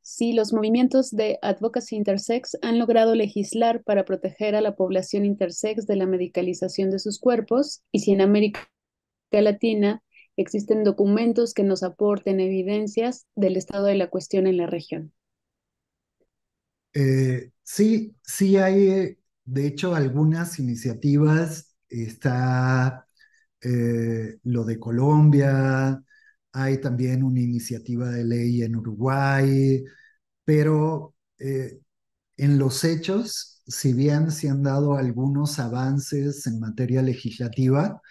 Speaker 3: si los movimientos de advocacy intersex han logrado legislar para proteger a la población intersex de la medicalización de sus cuerpos y si en América Latina existen documentos que nos aporten evidencias del estado de la cuestión en la región.
Speaker 2: Eh, sí, sí hay, eh, de hecho, algunas iniciativas. Está eh, lo de Colombia, hay también una iniciativa de ley en Uruguay, pero eh, en los hechos, si bien se han dado algunos avances en materia legislativa,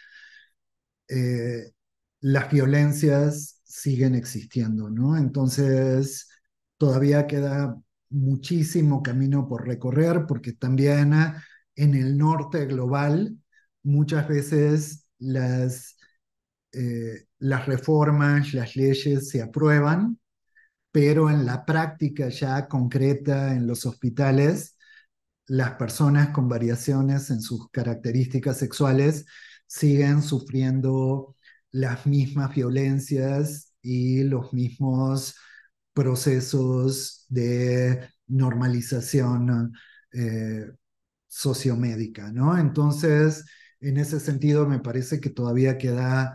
Speaker 2: eh, las violencias siguen existiendo, ¿no? Entonces, todavía queda muchísimo camino por recorrer porque también ah, en el norte global muchas veces las... Eh, las reformas, las leyes se aprueban, pero en la práctica ya concreta en los hospitales, las personas con variaciones en sus características sexuales siguen sufriendo las mismas violencias y los mismos procesos de normalización eh, sociomédica, ¿no? Entonces, en ese sentido, me parece que todavía queda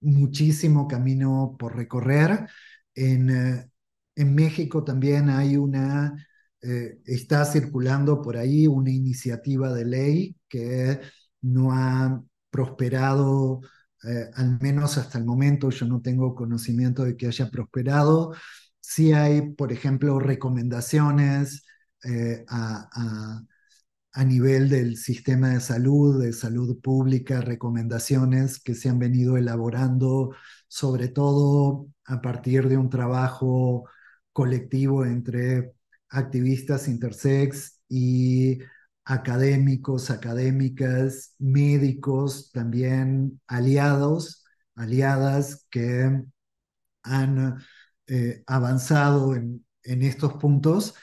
Speaker 2: muchísimo camino por recorrer. En, eh, en México también hay una, eh, está circulando por ahí una iniciativa de ley que no ha prosperado, eh, al menos hasta el momento, yo no tengo conocimiento de que haya prosperado. Sí hay, por ejemplo, recomendaciones a a nivel del sistema de salud, de salud pública, recomendaciones que se han venido elaborando, sobre todo a partir de un trabajo colectivo entre activistas intersex y académicos, académicas, médicos, también aliados, aliadas que han eh, avanzado en, en estos puntos,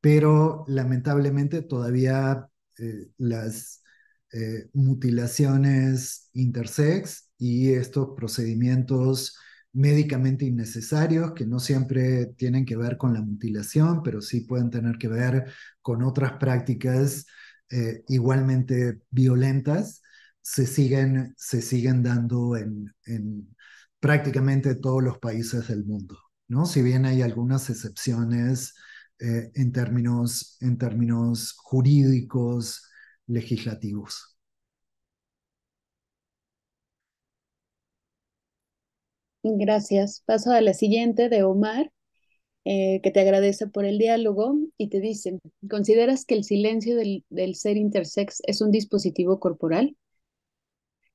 Speaker 2: pero lamentablemente todavía eh, las eh, mutilaciones intersex y estos procedimientos médicamente innecesarios que no siempre tienen que ver con la mutilación, pero sí pueden tener que ver con otras prácticas eh, igualmente violentas, se siguen, se siguen dando en, prácticamente todos los países del mundo. Si bien hay algunas excepciones eh, en, términos, en términos jurídicos, legislativos.
Speaker 3: Gracias. Paso a la siguiente de Omar, eh, que te agradece por el diálogo y te dice, ¿consideras que el silencio del ser intersex es un dispositivo corporal?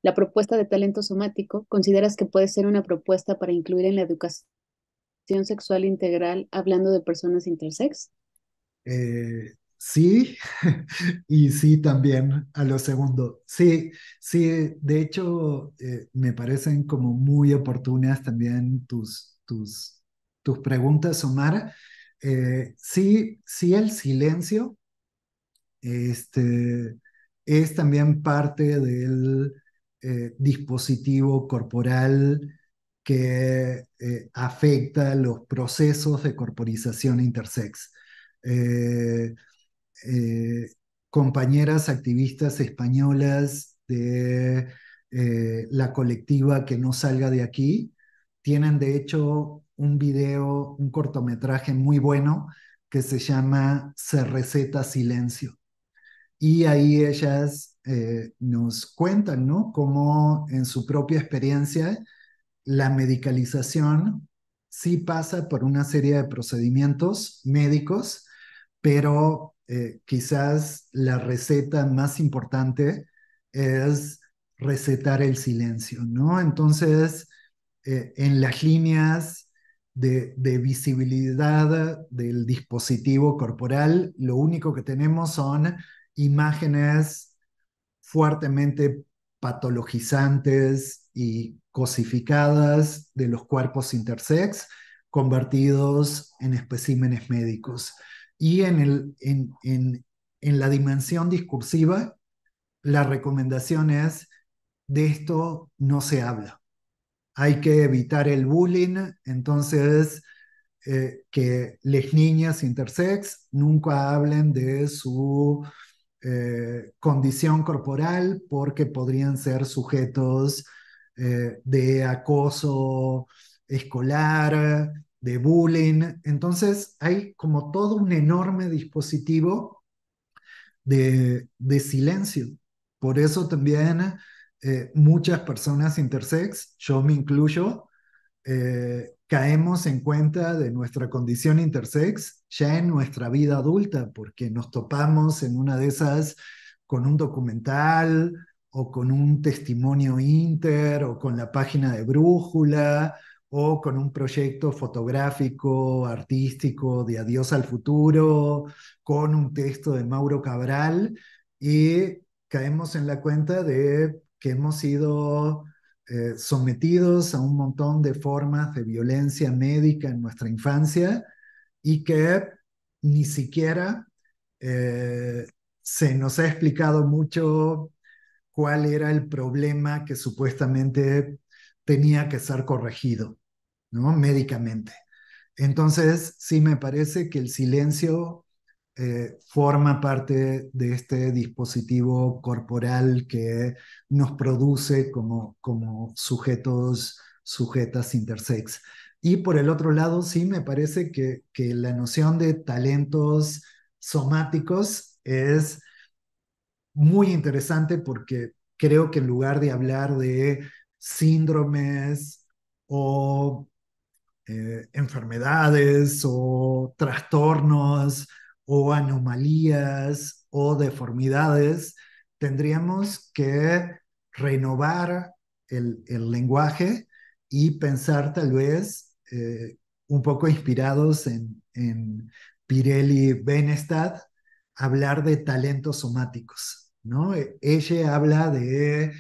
Speaker 3: La propuesta de talento somático, ¿consideras que puede ser una propuesta para incluir en la educación sexual integral hablando de personas intersex?
Speaker 2: Eh, sí, *laughs* y sí también a lo segundo. Sí, sí, de hecho eh, me parecen como muy oportunas también tus, tus, tus preguntas, Omar. Eh, sí, sí el silencio este, es también parte del dispositivo corporal que eh, afecta los procesos de corporización intersex. Eh, eh, compañeras activistas españolas de la colectiva que no salga de aquí tienen de hecho un video, un cortometraje muy bueno que se llama Se receta silencio. Y ahí ellas nos cuentan, ¿no? Cómo en su propia experiencia la medicalización sí pasa por una serie de procedimientos médicos, pero eh, quizás la receta más importante es recetar el silencio, ¿no? Entonces, eh, en las líneas de, visibilidad del dispositivo corporal, lo único que tenemos son imágenes fuertemente patologizantes, y cosificadas de los cuerpos intersex convertidos en especímenes médicos. Y en, en, la dimensión discursiva, la recomendación es, de esto no se habla. Hay que evitar el bullying, entonces eh, que las niñas intersex nunca hablen de su eh, condición corporal porque podrían ser sujetos eh, de acoso escolar, de bullying. Entonces hay como todo un enorme dispositivo de, silencio. Por eso también eh, muchas personas intersex, yo me incluyo, eh, caemos en cuenta de nuestra condición intersex ya en nuestra vida adulta, porque nos topamos en una de esas con un documental o con un testimonio inter, o con la página de Brújula, o con un proyecto fotográfico, artístico de Adiós al Futuro, con un texto de Mauro Cabral, y caemos en la cuenta de que hemos sido eh, sometidos a un montón de formas de violencia médica en nuestra infancia y que ni siquiera eh, se nos ha explicado mucho cuál era el problema que supuestamente tenía que ser corregido, ¿no? Médicamente. Entonces, sí me parece que el silencio eh, forma parte de este dispositivo corporal que nos produce como, como sujetos, sujetas intersex. Y por el otro lado, sí me parece que, que la noción de talentos somáticos es muy interesante porque creo que en lugar de hablar de síndromes o eh, enfermedades o trastornos o anomalías o deformidades, tendríamos que renovar el, lenguaje y pensar tal vez eh, un poco inspirados en, en Pirelli Benestad, hablar de talentos somáticos. E-, ella habla de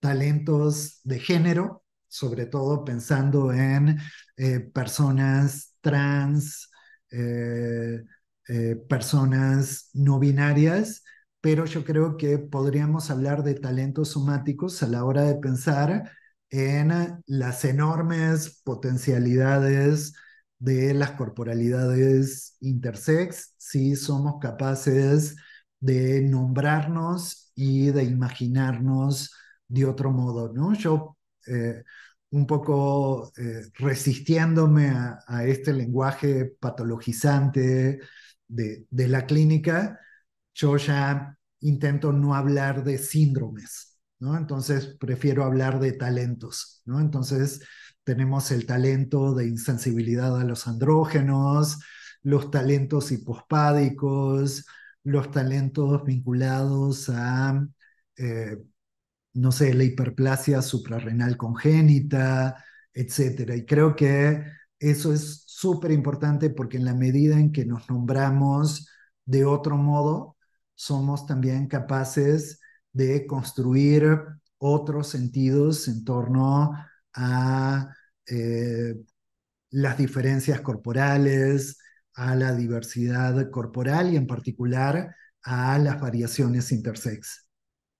Speaker 2: talentos de género, sobre todo pensando en eh, personas trans, eh, eh, personas no binarias, pero yo creo que podríamos hablar de talentos somáticos a la hora de pensar en las enormes potencialidades de las corporalidades intersex si somos capaces de nombrarnos y de imaginarnos de otro modo, ¿no? Yo eh, un poco eh, resistiéndome a, este lenguaje patologizante de, de, la clínica, yo ya intento no hablar de síndromes, ¿no? Entonces prefiero hablar de talentos, ¿no? Entonces tenemos el talento de insensibilidad a los andrógenos, los talentos hipospádicos, los talentos vinculados a, eh, no sé, la hiperplasia suprarrenal congénita, etc. Y creo que eso es súper importante porque en la medida en que nos nombramos de otro modo, somos también capaces de construir otros sentidos en torno a eh, las diferencias corporales, a la diversidad corporal y en particular a las variaciones intersex,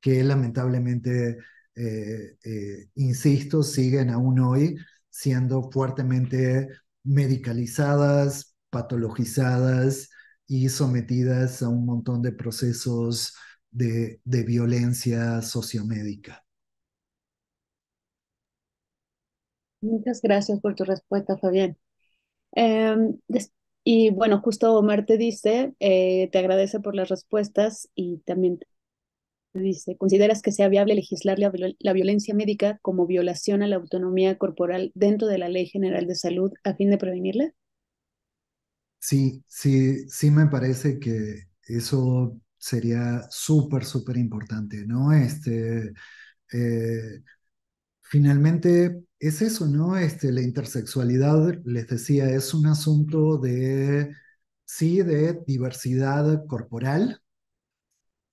Speaker 2: que lamentablemente, eh, eh, insisto, siguen aún hoy siendo fuertemente medicalizadas, patologizadas y sometidas a un montón de procesos de, violencia sociomédica.
Speaker 3: Muchas gracias por tu respuesta, Fabián. Em, y bueno, justo Omar te dice, eh, te agradece por las respuestas y también te dice, ¿consideras que sea viable legislar la, la violencia médica como violación a la autonomía corporal dentro de la Ley General de Salud a fin de prevenirla?
Speaker 2: Sí, sí, sí me parece que eso sería súper, súper importante, ¿no? Este, eh, finalmente, es eso, ¿no? Este, la intersexualidad, les decía, es un asunto de, sí, de diversidad corporal.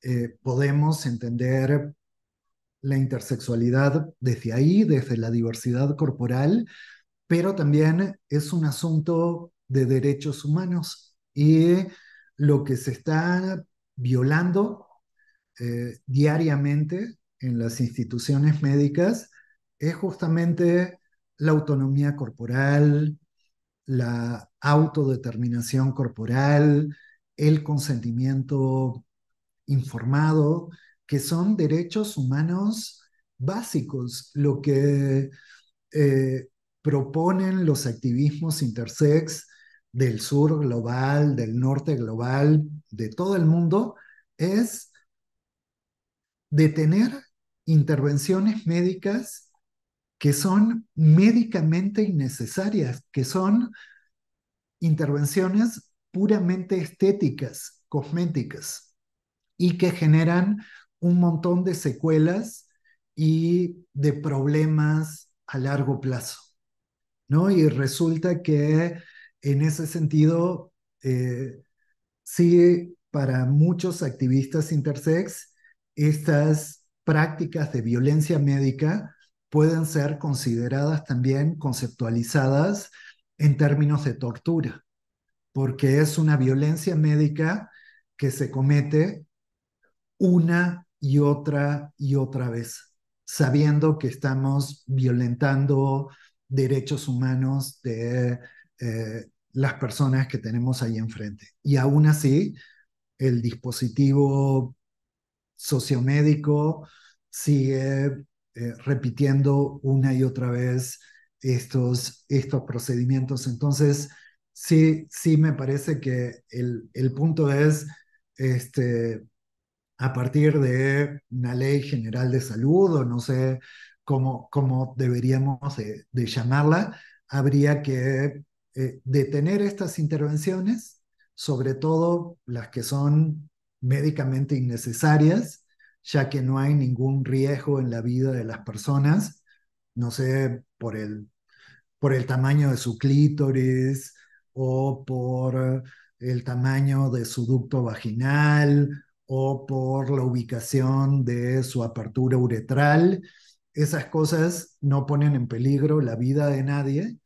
Speaker 2: Eh, podemos entender la intersexualidad desde ahí, desde la diversidad corporal, pero también es un asunto de derechos humanos y lo que se está violando eh, diariamente en las instituciones médicas es justamente la autonomía corporal, la autodeterminación corporal, el consentimiento informado, que son derechos humanos básicos, lo que eh, proponen los activismos intersex del sur global, del norte global, de todo el mundo, es detener intervenciones médicas que son médicamente innecesarias, que son intervenciones puramente estéticas, cosméticas, y que generan un montón de secuelas y de problemas a largo plazo. Y resulta que en ese sentido, eh, sí, para muchos activistas intersex, estas prácticas de violencia médica pueden ser consideradas también conceptualizadas en términos de tortura, porque es una violencia médica que se comete una y otra y otra vez, sabiendo que estamos violentando derechos humanos de eh, las personas que tenemos ahí enfrente. Y aún así, el dispositivo sociomédico sigue eh, repitiendo una y otra vez estos, estos procedimientos. Entonces, sí, sí me parece que el, punto es, este, a partir de una ley general de salud o no sé cómo, cómo deberíamos de, llamarla, habría que eh, detener estas intervenciones, sobre todo las que son médicamente innecesarias, ya que no hay ningún riesgo en la vida de las personas, no sé, por el, por el tamaño de su clítoris o por el tamaño de su ducto vaginal o por la ubicación de su apertura uretral. Esas cosas no ponen en peligro la vida de nadie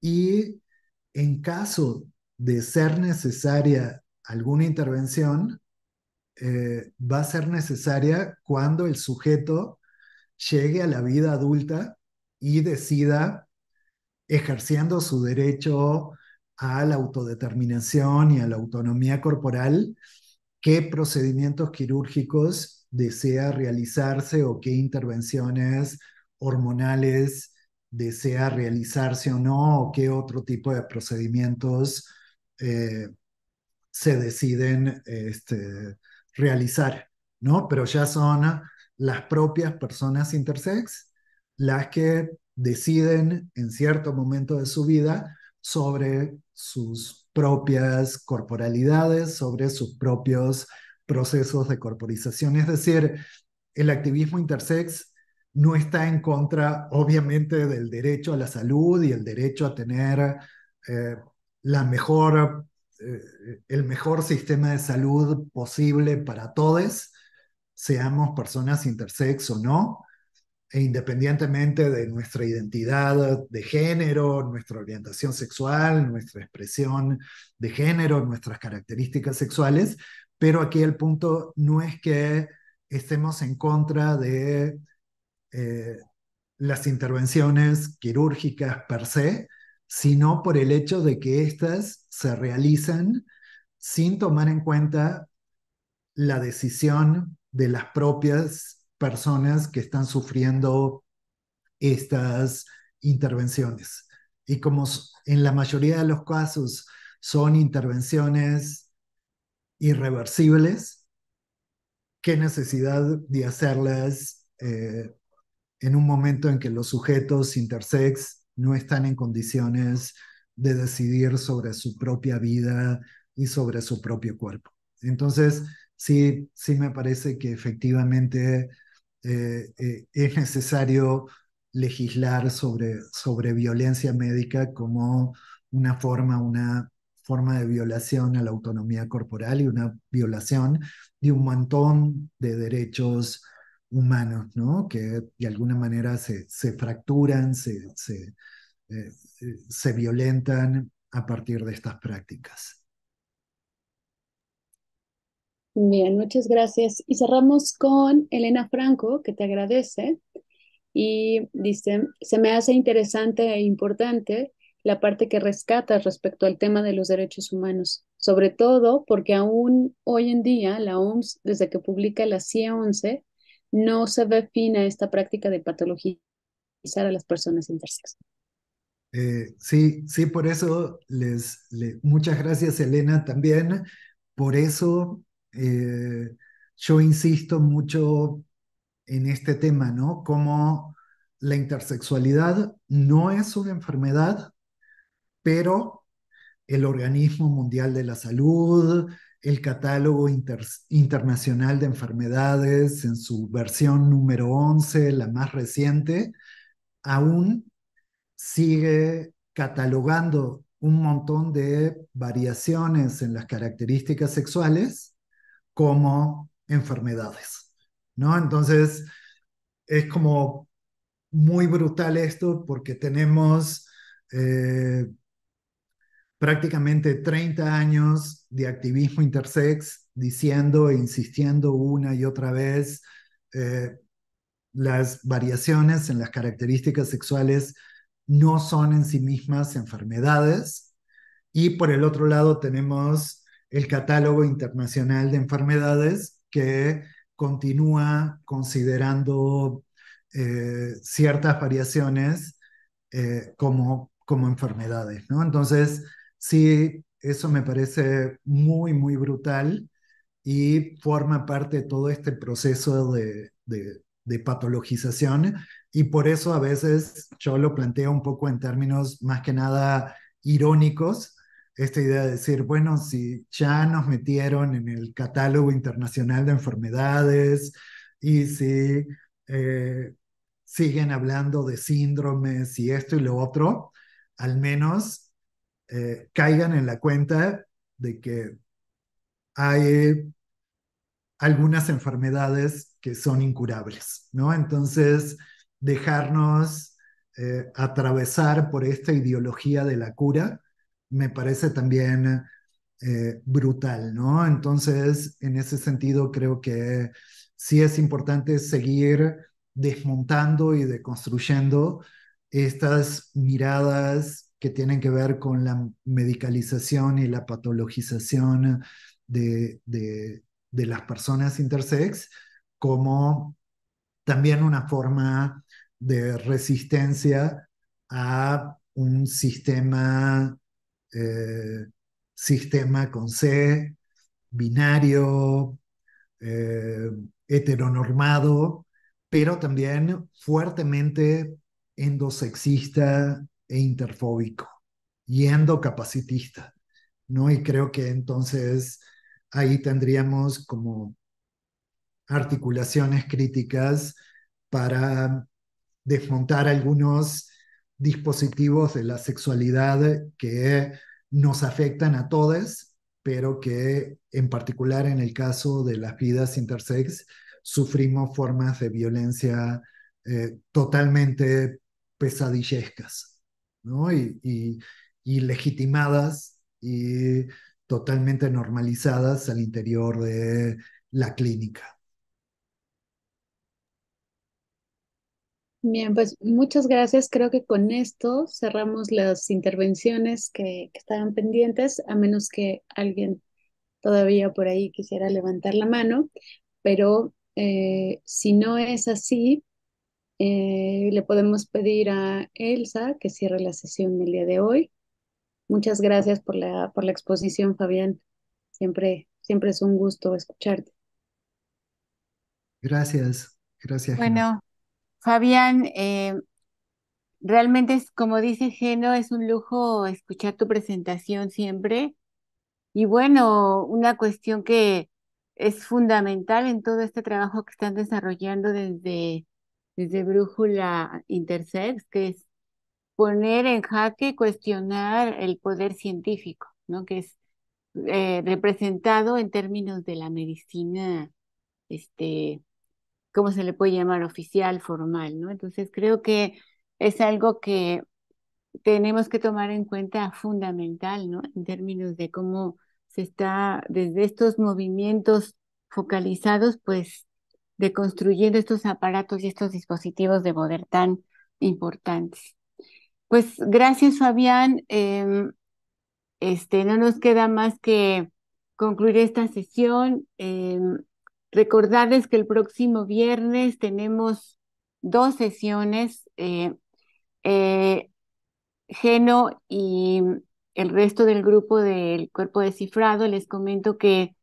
Speaker 2: y en caso de ser necesaria alguna intervención, eh, va a ser necesaria cuando el sujeto llegue a la vida adulta y decida, ejerciendo su derecho a la autodeterminación y a la autonomía corporal, qué procedimientos quirúrgicos desea realizarse o qué intervenciones hormonales desea realizarse o no, o qué otro tipo de procedimientos eh, se deciden este, realizar, ¿no? Pero ya son las propias personas intersex las que deciden en cierto momento de su vida sobre sus propias corporalidades, sobre sus propios procesos de corporización. Es decir, el activismo intersex no está en contra, obviamente, del derecho a la salud y el derecho a tener eh, la mejor eh, el mejor sistema de salud posible para todos, seamos personas intersex o no, e independientemente de nuestra identidad de género, nuestra orientación sexual, nuestra expresión de género, nuestras características sexuales, pero aquí el punto no es que estemos en contra de eh, las intervenciones quirúrgicas per se, sino por el hecho de que éstas se realizan sin tomar en cuenta la decisión de las propias personas que están sufriendo estas intervenciones. Y como en la mayoría de los casos son intervenciones irreversibles, qué necesidad de hacerlas eh, en un momento en que los sujetos intersex no están en condiciones de decidir sobre su propia vida y sobre su propio cuerpo. Entonces, sí, sí me parece que efectivamente eh, eh, es necesario legislar sobre, sobre violencia médica como una forma, una forma de violación a la autonomía corporal y una violación de un montón de derechos humanos, ¿no? Que de alguna manera se, se fracturan, se, se, eh, eh, se violentan a partir de estas prácticas.
Speaker 3: Bien, muchas gracias. Y cerramos con Elena Franco, que te agradece y dice, se me hace interesante e importante la parte que rescatas respecto al tema de los derechos humanos, sobre todo porque aún hoy en día la OMS, desde que publica la CIA 11, no se ve fin a esta práctica de patologizar a las personas intersex.
Speaker 2: Eh, sí, sí, por eso les, muchas gracias Elena también. Por eso eh, yo insisto mucho en este tema, ¿no? Como la intersexualidad no es una enfermedad, pero el Organismo Mundial de la Salud, el catálogo internacional de enfermedades en su versión número 11, la más reciente, aún sigue catalogando un montón de variaciones en las características sexuales como enfermedades, ¿no? Entonces, es como muy brutal esto porque tenemos eh, prácticamente 30 años de activismo intersex diciendo e insistiendo una y otra vez eh, las variaciones en las características sexuales no son en sí mismas enfermedades. Y por el otro lado tenemos el catálogo internacional de enfermedades que continúa considerando eh, ciertas variaciones eh, como, como enfermedades. ¿no? Entonces, Sí, eso me parece muy, muy brutal y forma parte de todo este proceso de, patologización y por eso a veces yo lo planteo un poco en términos más que nada irónicos, esta idea de decir, bueno, si ya nos metieron en el catálogo internacional de enfermedades y si eh, siguen hablando de síndromes y esto y lo otro, al menos eh, caigan en la cuenta de que hay algunas enfermedades que son incurables, ¿no? Entonces, dejarnos eh, atravesar por esta ideología de la cura me parece también eh, brutal, ¿no? Entonces, en ese sentido, creo que sí es importante seguir desmontando y deconstruyendo estas miradas que tienen que ver con la medicalización y la patologización de, las personas intersex, como también una forma de resistencia a un sistema, eh, sistema con C, binario, eh, heteronormado, pero también fuertemente endosexista e interfóbico y capacitista. ¿no? Y creo que entonces ahí tendríamos como articulaciones críticas para desmontar algunos dispositivos de la sexualidad que nos afectan a todos, pero que en particular en el caso de las vidas intersex sufrimos formas de violencia eh, totalmente pesadillescas. Y, legitimadas y totalmente normalizadas al interior de la clínica.
Speaker 3: Bien, pues muchas gracias. Creo que con esto cerramos las intervenciones que, estaban pendientes, a menos que alguien todavía por ahí quisiera levantar la mano, pero eh, si no es así, eh, le podemos pedir a Elsa que cierre la sesión el día de hoy. Muchas gracias por la, por la exposición, Fabián. Siempre, siempre es un gusto escucharte.
Speaker 2: Gracias, gracias. Bueno,
Speaker 3: Fabián,
Speaker 1: eh, realmente es como dice Geno, es un lujo escuchar tu presentación siempre. Y bueno, una cuestión que es fundamental en todo este trabajo que están desarrollando desde desde Brújula Intersex, que es poner en jaque, cuestionar el poder científico, ¿no? Que es eh, representado en términos de la medicina, este, ¿cómo se le puede llamar? Oficial, formal, ¿no? Entonces creo que es algo que tenemos que tomar en cuenta fundamental, ¿no? En términos de cómo se está desde estos movimientos focalizados, pues de construyendo estos aparatos y estos dispositivos de poder tan importantes. Pues gracias, Fabián. Em, este, no nos queda más que concluir esta sesión. Em, recordarles que el próximo viernes tenemos dos sesiones. Eh, eh, Geno y el resto del grupo del cuerpo de cifrado, les comento que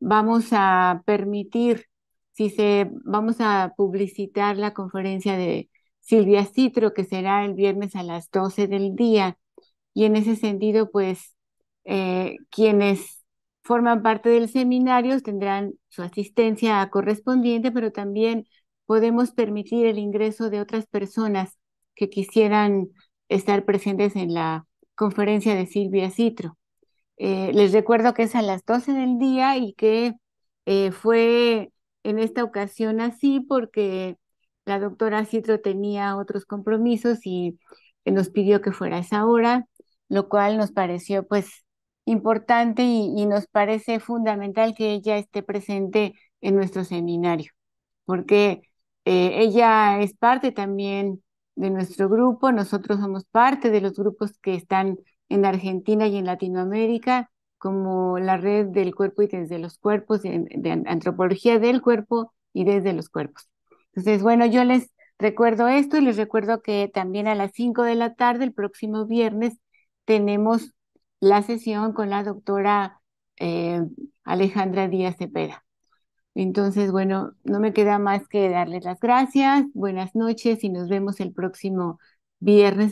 Speaker 1: vamos a permitir si se vamos a publicitar la conferencia de Silvia Citro, que será el viernes a las 12 del día. Y en ese sentido, pues eh, quienes forman parte del seminario tendrán su asistencia correspondiente, pero también podemos permitir el ingreso de otras personas que quisieran estar presentes en la conferencia de Silvia Citro. Eh, les recuerdo que es a las 12 del día y que eh, fue en esta ocasión así porque la doctora Citro tenía otros compromisos y nos pidió que fuera a esa hora, lo cual nos pareció pues importante y, nos parece fundamental que ella esté presente en nuestro seminario, porque eh, ella es parte también de nuestro grupo, nosotros somos parte de los grupos que están en Argentina y en Latinoamérica, como la red del cuerpo y desde los cuerpos, de antropología del cuerpo y desde los cuerpos. Entonces, bueno, yo les recuerdo esto y les recuerdo que también a las 5 de la tarde, el próximo viernes, tenemos la sesión con la doctora eh, Alejandra Díaz Cepeda. Entonces, bueno, no me queda más que darles las gracias, buenas noches y nos vemos el próximo viernes.